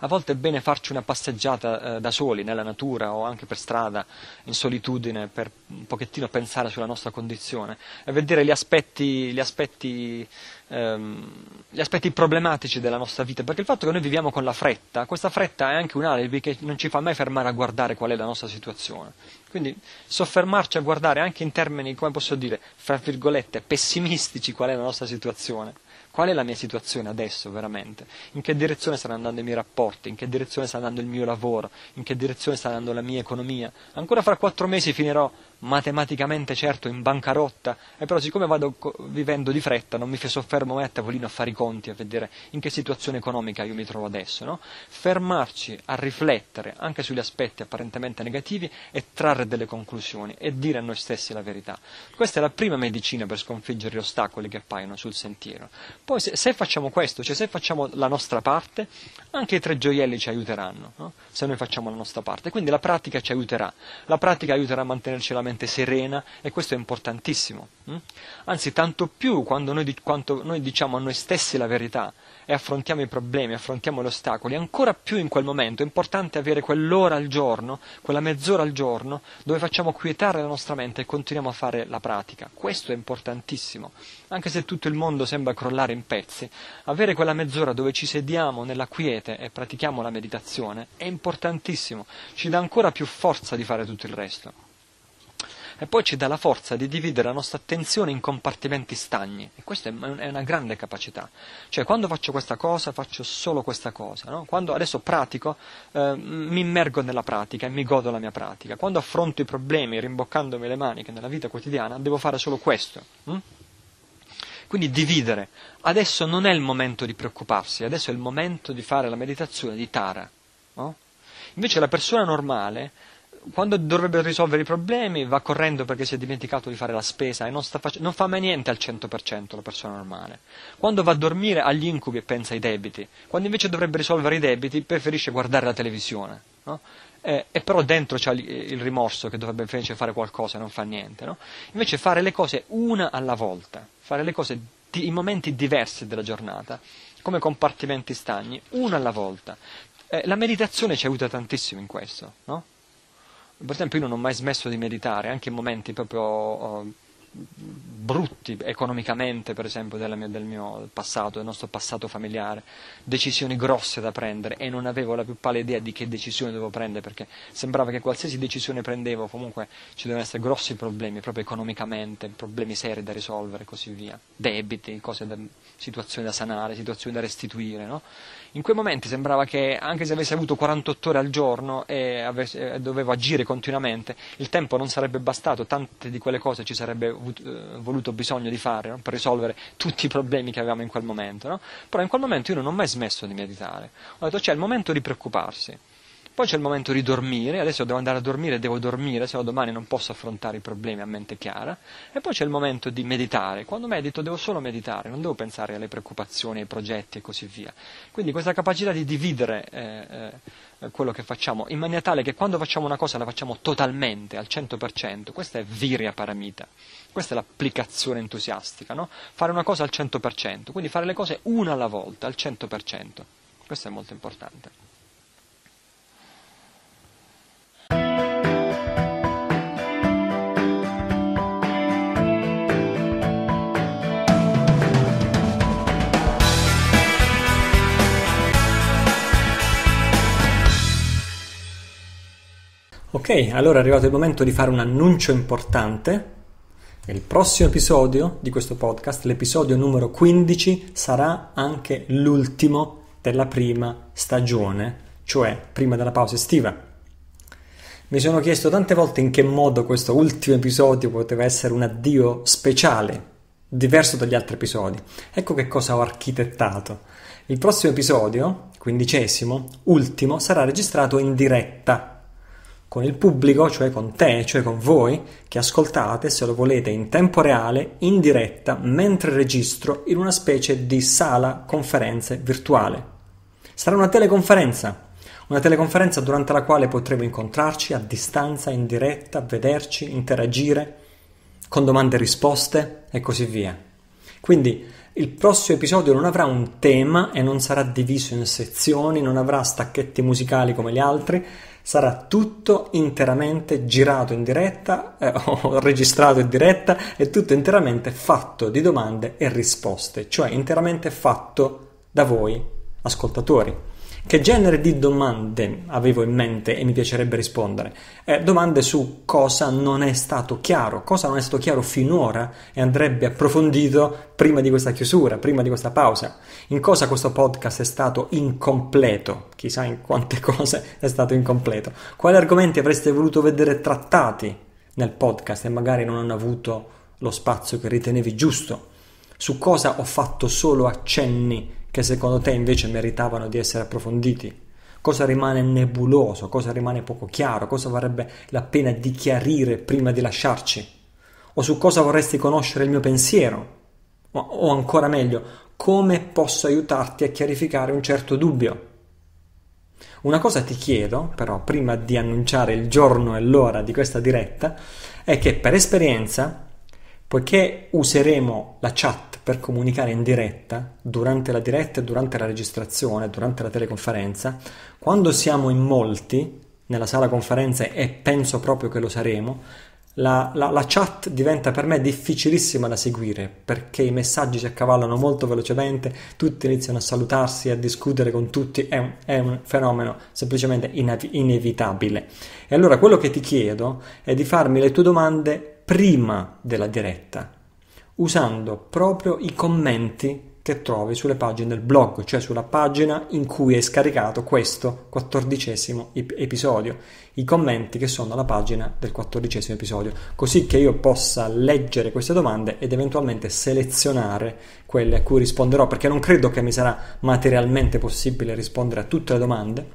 a volte è bene farci una passeggiata eh, da soli, nella natura o anche per strada, in solitudine, per un pochettino pensare sulla nostra condizione e vedere gli aspetti, gli aspetti ehm, gli aspetti problematici della nostra vita, perché il fatto che noi viviamo con la fretta, questa fretta è anche un alibi che non ci fa mai fermare a guardare qual è la nostra situazione. Quindi soffermarci a guardare anche in termini, come posso dire, fra virgolette, pessimistici qual è la nostra situazione, qual è la mia situazione adesso veramente, in che direzione stanno andando i miei rapporti, in che direzione sta andando il mio lavoro, in che direzione sta andando la mia economia. Ancora fra quattro mesi finirò matematicamente certo in bancarotta, e eh, però siccome vado vivendo di fretta non mi soffermo mai a tavolino a fare i conti, a vedere in che situazione economica io mi trovo adesso, no? fermarci a riflettere anche sugli aspetti apparentemente negativi e trarre delle conclusioni e dire a noi stessi la verità. Questa è la prima medicina per sconfiggere gli ostacoli che appaiono sul sentiero. Poi se, se facciamo questo, cioè se facciamo la nostra parte, anche i tre gioielli ci aiuteranno, no? se noi facciamo la nostra parte. Quindi la pratica ci aiuterà, la pratica aiuterà a mantenerci la mente assolutamente serena e questo è importantissimo. Hm? Anzi, tanto più quando noi, quanto noi diciamo a noi stessi la verità e affrontiamo i problemi, affrontiamo gli ostacoli, ancora più in quel momento è importante avere quell'ora al giorno, quella mezz'ora al giorno dove facciamo quietare la nostra mente e continuiamo a fare la pratica. Questo è importantissimo. Anche se tutto il mondo sembra crollare in pezzi, avere quella mezz'ora dove ci sediamo nella quiete e pratichiamo la meditazione è importantissimo, ci dà ancora più forza di fare tutto il resto e poi ci dà la forza di dividere la nostra attenzione in compartimenti stagni e questa è una grande capacità. Cioè quando faccio questa cosa faccio solo questa cosa, no? quando adesso pratico eh, mi immergo nella pratica e mi godo la mia pratica, quando affronto i problemi rimboccandomi le maniche nella vita quotidiana devo fare solo questo. Hm? Quindi dividere. Adesso non è il momento di preoccuparsi, adesso è il momento di fare la meditazione di Tara. No? Invece la persona normale quando dovrebbe risolvere i problemi va correndo perché si è dimenticato di fare la spesa e non, fac- non, fa mai niente al 100% la persona normale. Quando va a dormire ha gli incubi e pensa ai debiti, quando invece dovrebbe risolvere i debiti preferisce guardare la televisione. No? Eh, e però dentro c'è il rimorso che dovrebbe invece fare qualcosa e non fa niente. No? Invece fare le cose una alla volta, fare le cose di- in momenti diversi della giornata, come compartimenti stagni, una alla volta. Eh, la meditazione ci aiuta tantissimo in questo. No? per esempio io non ho mai smesso di meditare, anche in momenti proprio uh, brutti economicamente, per esempio, mia, del mio passato, del nostro passato familiare, decisioni grosse da prendere e non avevo la più pallida idea di che decisione dovevo prendere perché sembrava che qualsiasi decisione prendevo comunque ci dovevano essere grossi problemi, proprio economicamente, problemi seri da risolvere e così via, debiti, da, situazioni da sanare, situazioni da restituire, no? In quei momenti sembrava che anche se avesse avuto 48 ore al giorno e, avesse, e dovevo agire continuamente, il tempo non sarebbe bastato, tante di quelle cose ci sarebbe eh, voluto bisogno di fare no? per risolvere tutti i problemi che avevamo in quel momento. No? Però in quel momento io non ho mai smesso di meditare. Ho detto c'è cioè, il momento di preoccuparsi. Poi c'è il momento di dormire, adesso devo andare a dormire, devo dormire, se no domani non posso affrontare i problemi a mente chiara. E poi c'è il momento di meditare, quando medito devo solo meditare, non devo pensare alle preoccupazioni, ai progetti e così via. Quindi questa capacità di dividere eh, eh, quello che facciamo, in maniera tale che quando facciamo una cosa la facciamo totalmente, al 100%, questa è virya paramita, questa è l'applicazione entusiastica, no? fare una cosa al 100%, quindi fare le cose una alla volta, al 100%, questo è molto importante. Ok, allora è arrivato il momento di fare un annuncio importante. Il prossimo episodio di questo podcast, l'episodio numero 15, sarà anche l'ultimo della prima stagione, cioè prima della pausa estiva. Mi sono chiesto tante volte in che modo questo ultimo episodio poteva essere un addio speciale, diverso dagli altri episodi. Ecco che cosa ho architettato. Il prossimo episodio, quindicesimo, ultimo, sarà registrato in diretta con il pubblico, cioè con te, cioè con voi, che ascoltate, se lo volete, in tempo reale, in diretta, mentre registro, in una specie di sala conferenze virtuale. Sarà una teleconferenza, una teleconferenza durante la quale potremo incontrarci a distanza, in diretta, vederci, interagire, con domande e risposte e così via. Quindi il prossimo episodio non avrà un tema e non sarà diviso in sezioni, non avrà stacchetti musicali come gli altri, sarà tutto interamente girato in diretta eh, o registrato in diretta e tutto interamente fatto di domande e risposte, cioè interamente fatto da voi ascoltatori. Che genere di domande avevo in mente e mi piacerebbe rispondere? Eh, domande su cosa non è stato chiaro, cosa non è stato chiaro finora e andrebbe approfondito prima di questa chiusura, prima di questa pausa. In cosa questo podcast è stato incompleto? Chissà in quante cose è stato incompleto. Quali argomenti avreste voluto vedere trattati nel podcast e magari non hanno avuto lo spazio che ritenevi giusto? Su cosa ho fatto solo accenni che secondo te invece meritavano di essere approfonditi? Cosa rimane nebuloso? Cosa rimane poco chiaro? Cosa varrebbe la pena di chiarire prima di lasciarci? O su cosa vorresti conoscere il mio pensiero? O, o ancora meglio, come posso aiutarti a chiarificare un certo dubbio? Una cosa ti chiedo, però, prima di annunciare il giorno e l'ora di questa diretta, è che per esperienza, poiché useremo la chat per comunicare in diretta, durante la diretta, e durante la registrazione, durante la teleconferenza, quando siamo in molti nella sala conferenze e penso proprio che lo saremo, la, la, la, chat diventa per me difficilissima da seguire perché i messaggi si accavallano molto velocemente, tutti iniziano a salutarsi, a discutere con tutti, è un, è un fenomeno semplicemente inav- inevitabile. E allora quello che ti chiedo è di farmi le tue domande prima della diretta, usando proprio i commenti che trovi sulle pagine del blog, cioè sulla pagina in cui hai scaricato questo quattordicesimo episodio, i commenti che sono alla pagina del quattordicesimo episodio, così che io possa leggere queste domande ed eventualmente selezionare quelle a cui risponderò, perché non credo che mi sarà materialmente possibile rispondere a tutte le domande.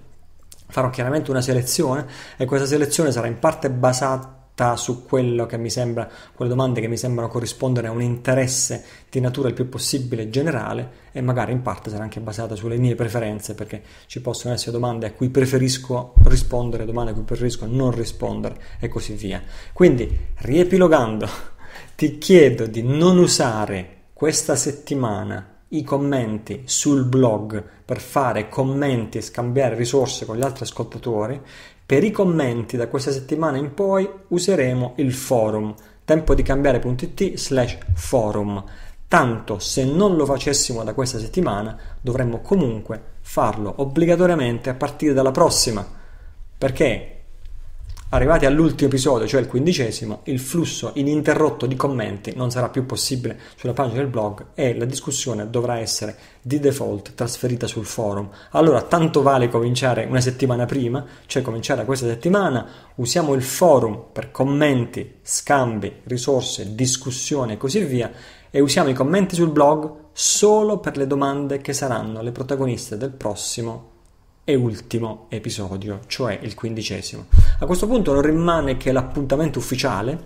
Farò chiaramente una selezione e questa selezione sarà in parte basata su quello che mi sembra, quelle domande che mi sembrano corrispondere a un interesse di natura il più possibile generale e magari in parte sarà anche basata sulle mie preferenze perché ci possono essere domande a cui preferisco rispondere, domande a cui preferisco non rispondere e così via. Quindi, riepilogando, ti chiedo di non usare questa settimana i commenti sul blog per fare commenti e scambiare risorse con gli altri ascoltatori, per i commenti da questa settimana in poi useremo il forum tempodicambiare.it slash forum. Tanto se non lo facessimo da questa settimana dovremmo comunque farlo obbligatoriamente a partire dalla prossima. Perché Arrivati all'ultimo episodio, cioè il quindicesimo, il flusso ininterrotto di commenti non sarà più possibile sulla pagina del blog e la discussione dovrà essere di default trasferita sul forum. Allora, tanto vale cominciare una settimana prima, cioè cominciare questa settimana, usiamo il forum per commenti, scambi, risorse, discussione e così via e usiamo i commenti sul blog solo per le domande che saranno le protagoniste del prossimo e ultimo episodio, cioè il quindicesimo. A questo punto non rimane che l'appuntamento ufficiale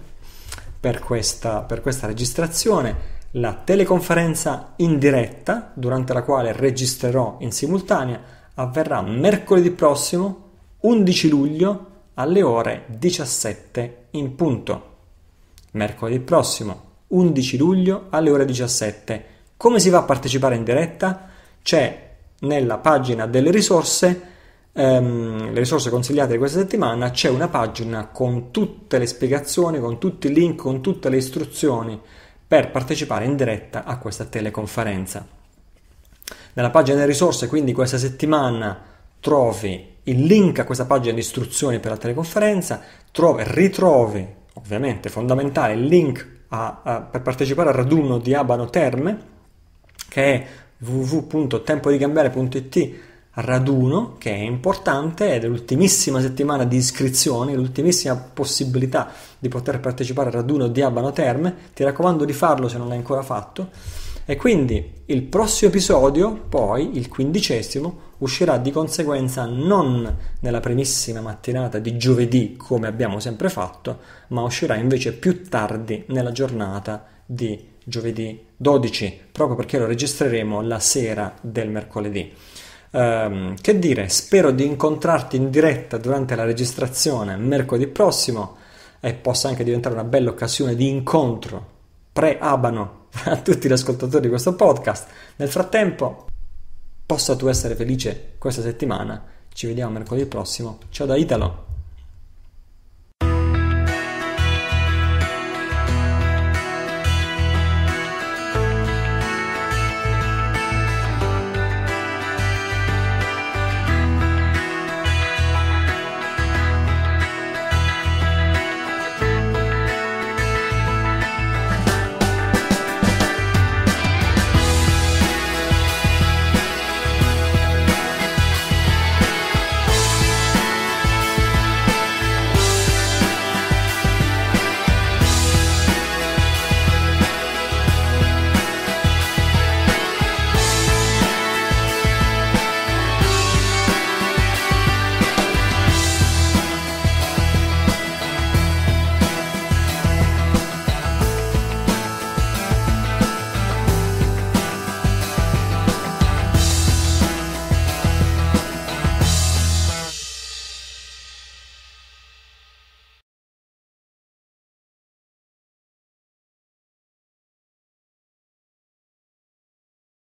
per questa, per questa registrazione, la teleconferenza in diretta, durante la quale registrerò in simultanea, avverrà mercoledì prossimo, 11 luglio, alle ore 17 in punto. Mercoledì prossimo, 11 luglio, alle ore 17. Come si va a partecipare in diretta? C'è nella pagina delle risorse ehm, le risorse consigliate di questa settimana, c'è una pagina con tutte le spiegazioni, con tutti i link, con tutte le istruzioni per partecipare in diretta a questa teleconferenza. Nella pagina delle risorse, quindi questa settimana trovi il link a questa pagina di istruzioni per la teleconferenza, trovi, ritrovi, ovviamente fondamentale, il link a, a, per partecipare al raduno di Abano Terme, che è www.tempodigambiare.it raduno che è importante ed è l'ultimissima settimana di iscrizioni, l'ultimissima possibilità di poter partecipare al raduno di Abano Terme. Ti raccomando di farlo se non l'hai ancora fatto. E quindi il prossimo episodio, poi il quindicesimo, uscirà di conseguenza non nella primissima mattinata di giovedì come abbiamo sempre fatto, ma uscirà invece più tardi nella giornata di giovedì 12, proprio perché lo registreremo la sera del mercoledì. Um, che dire, spero di incontrarti in diretta durante la registrazione mercoledì prossimo e possa anche diventare una bella occasione di incontro pre-abano a tutti gli ascoltatori di questo podcast. Nel frattempo, possa tu essere felice questa settimana. Ci vediamo mercoledì prossimo. Ciao da Italo!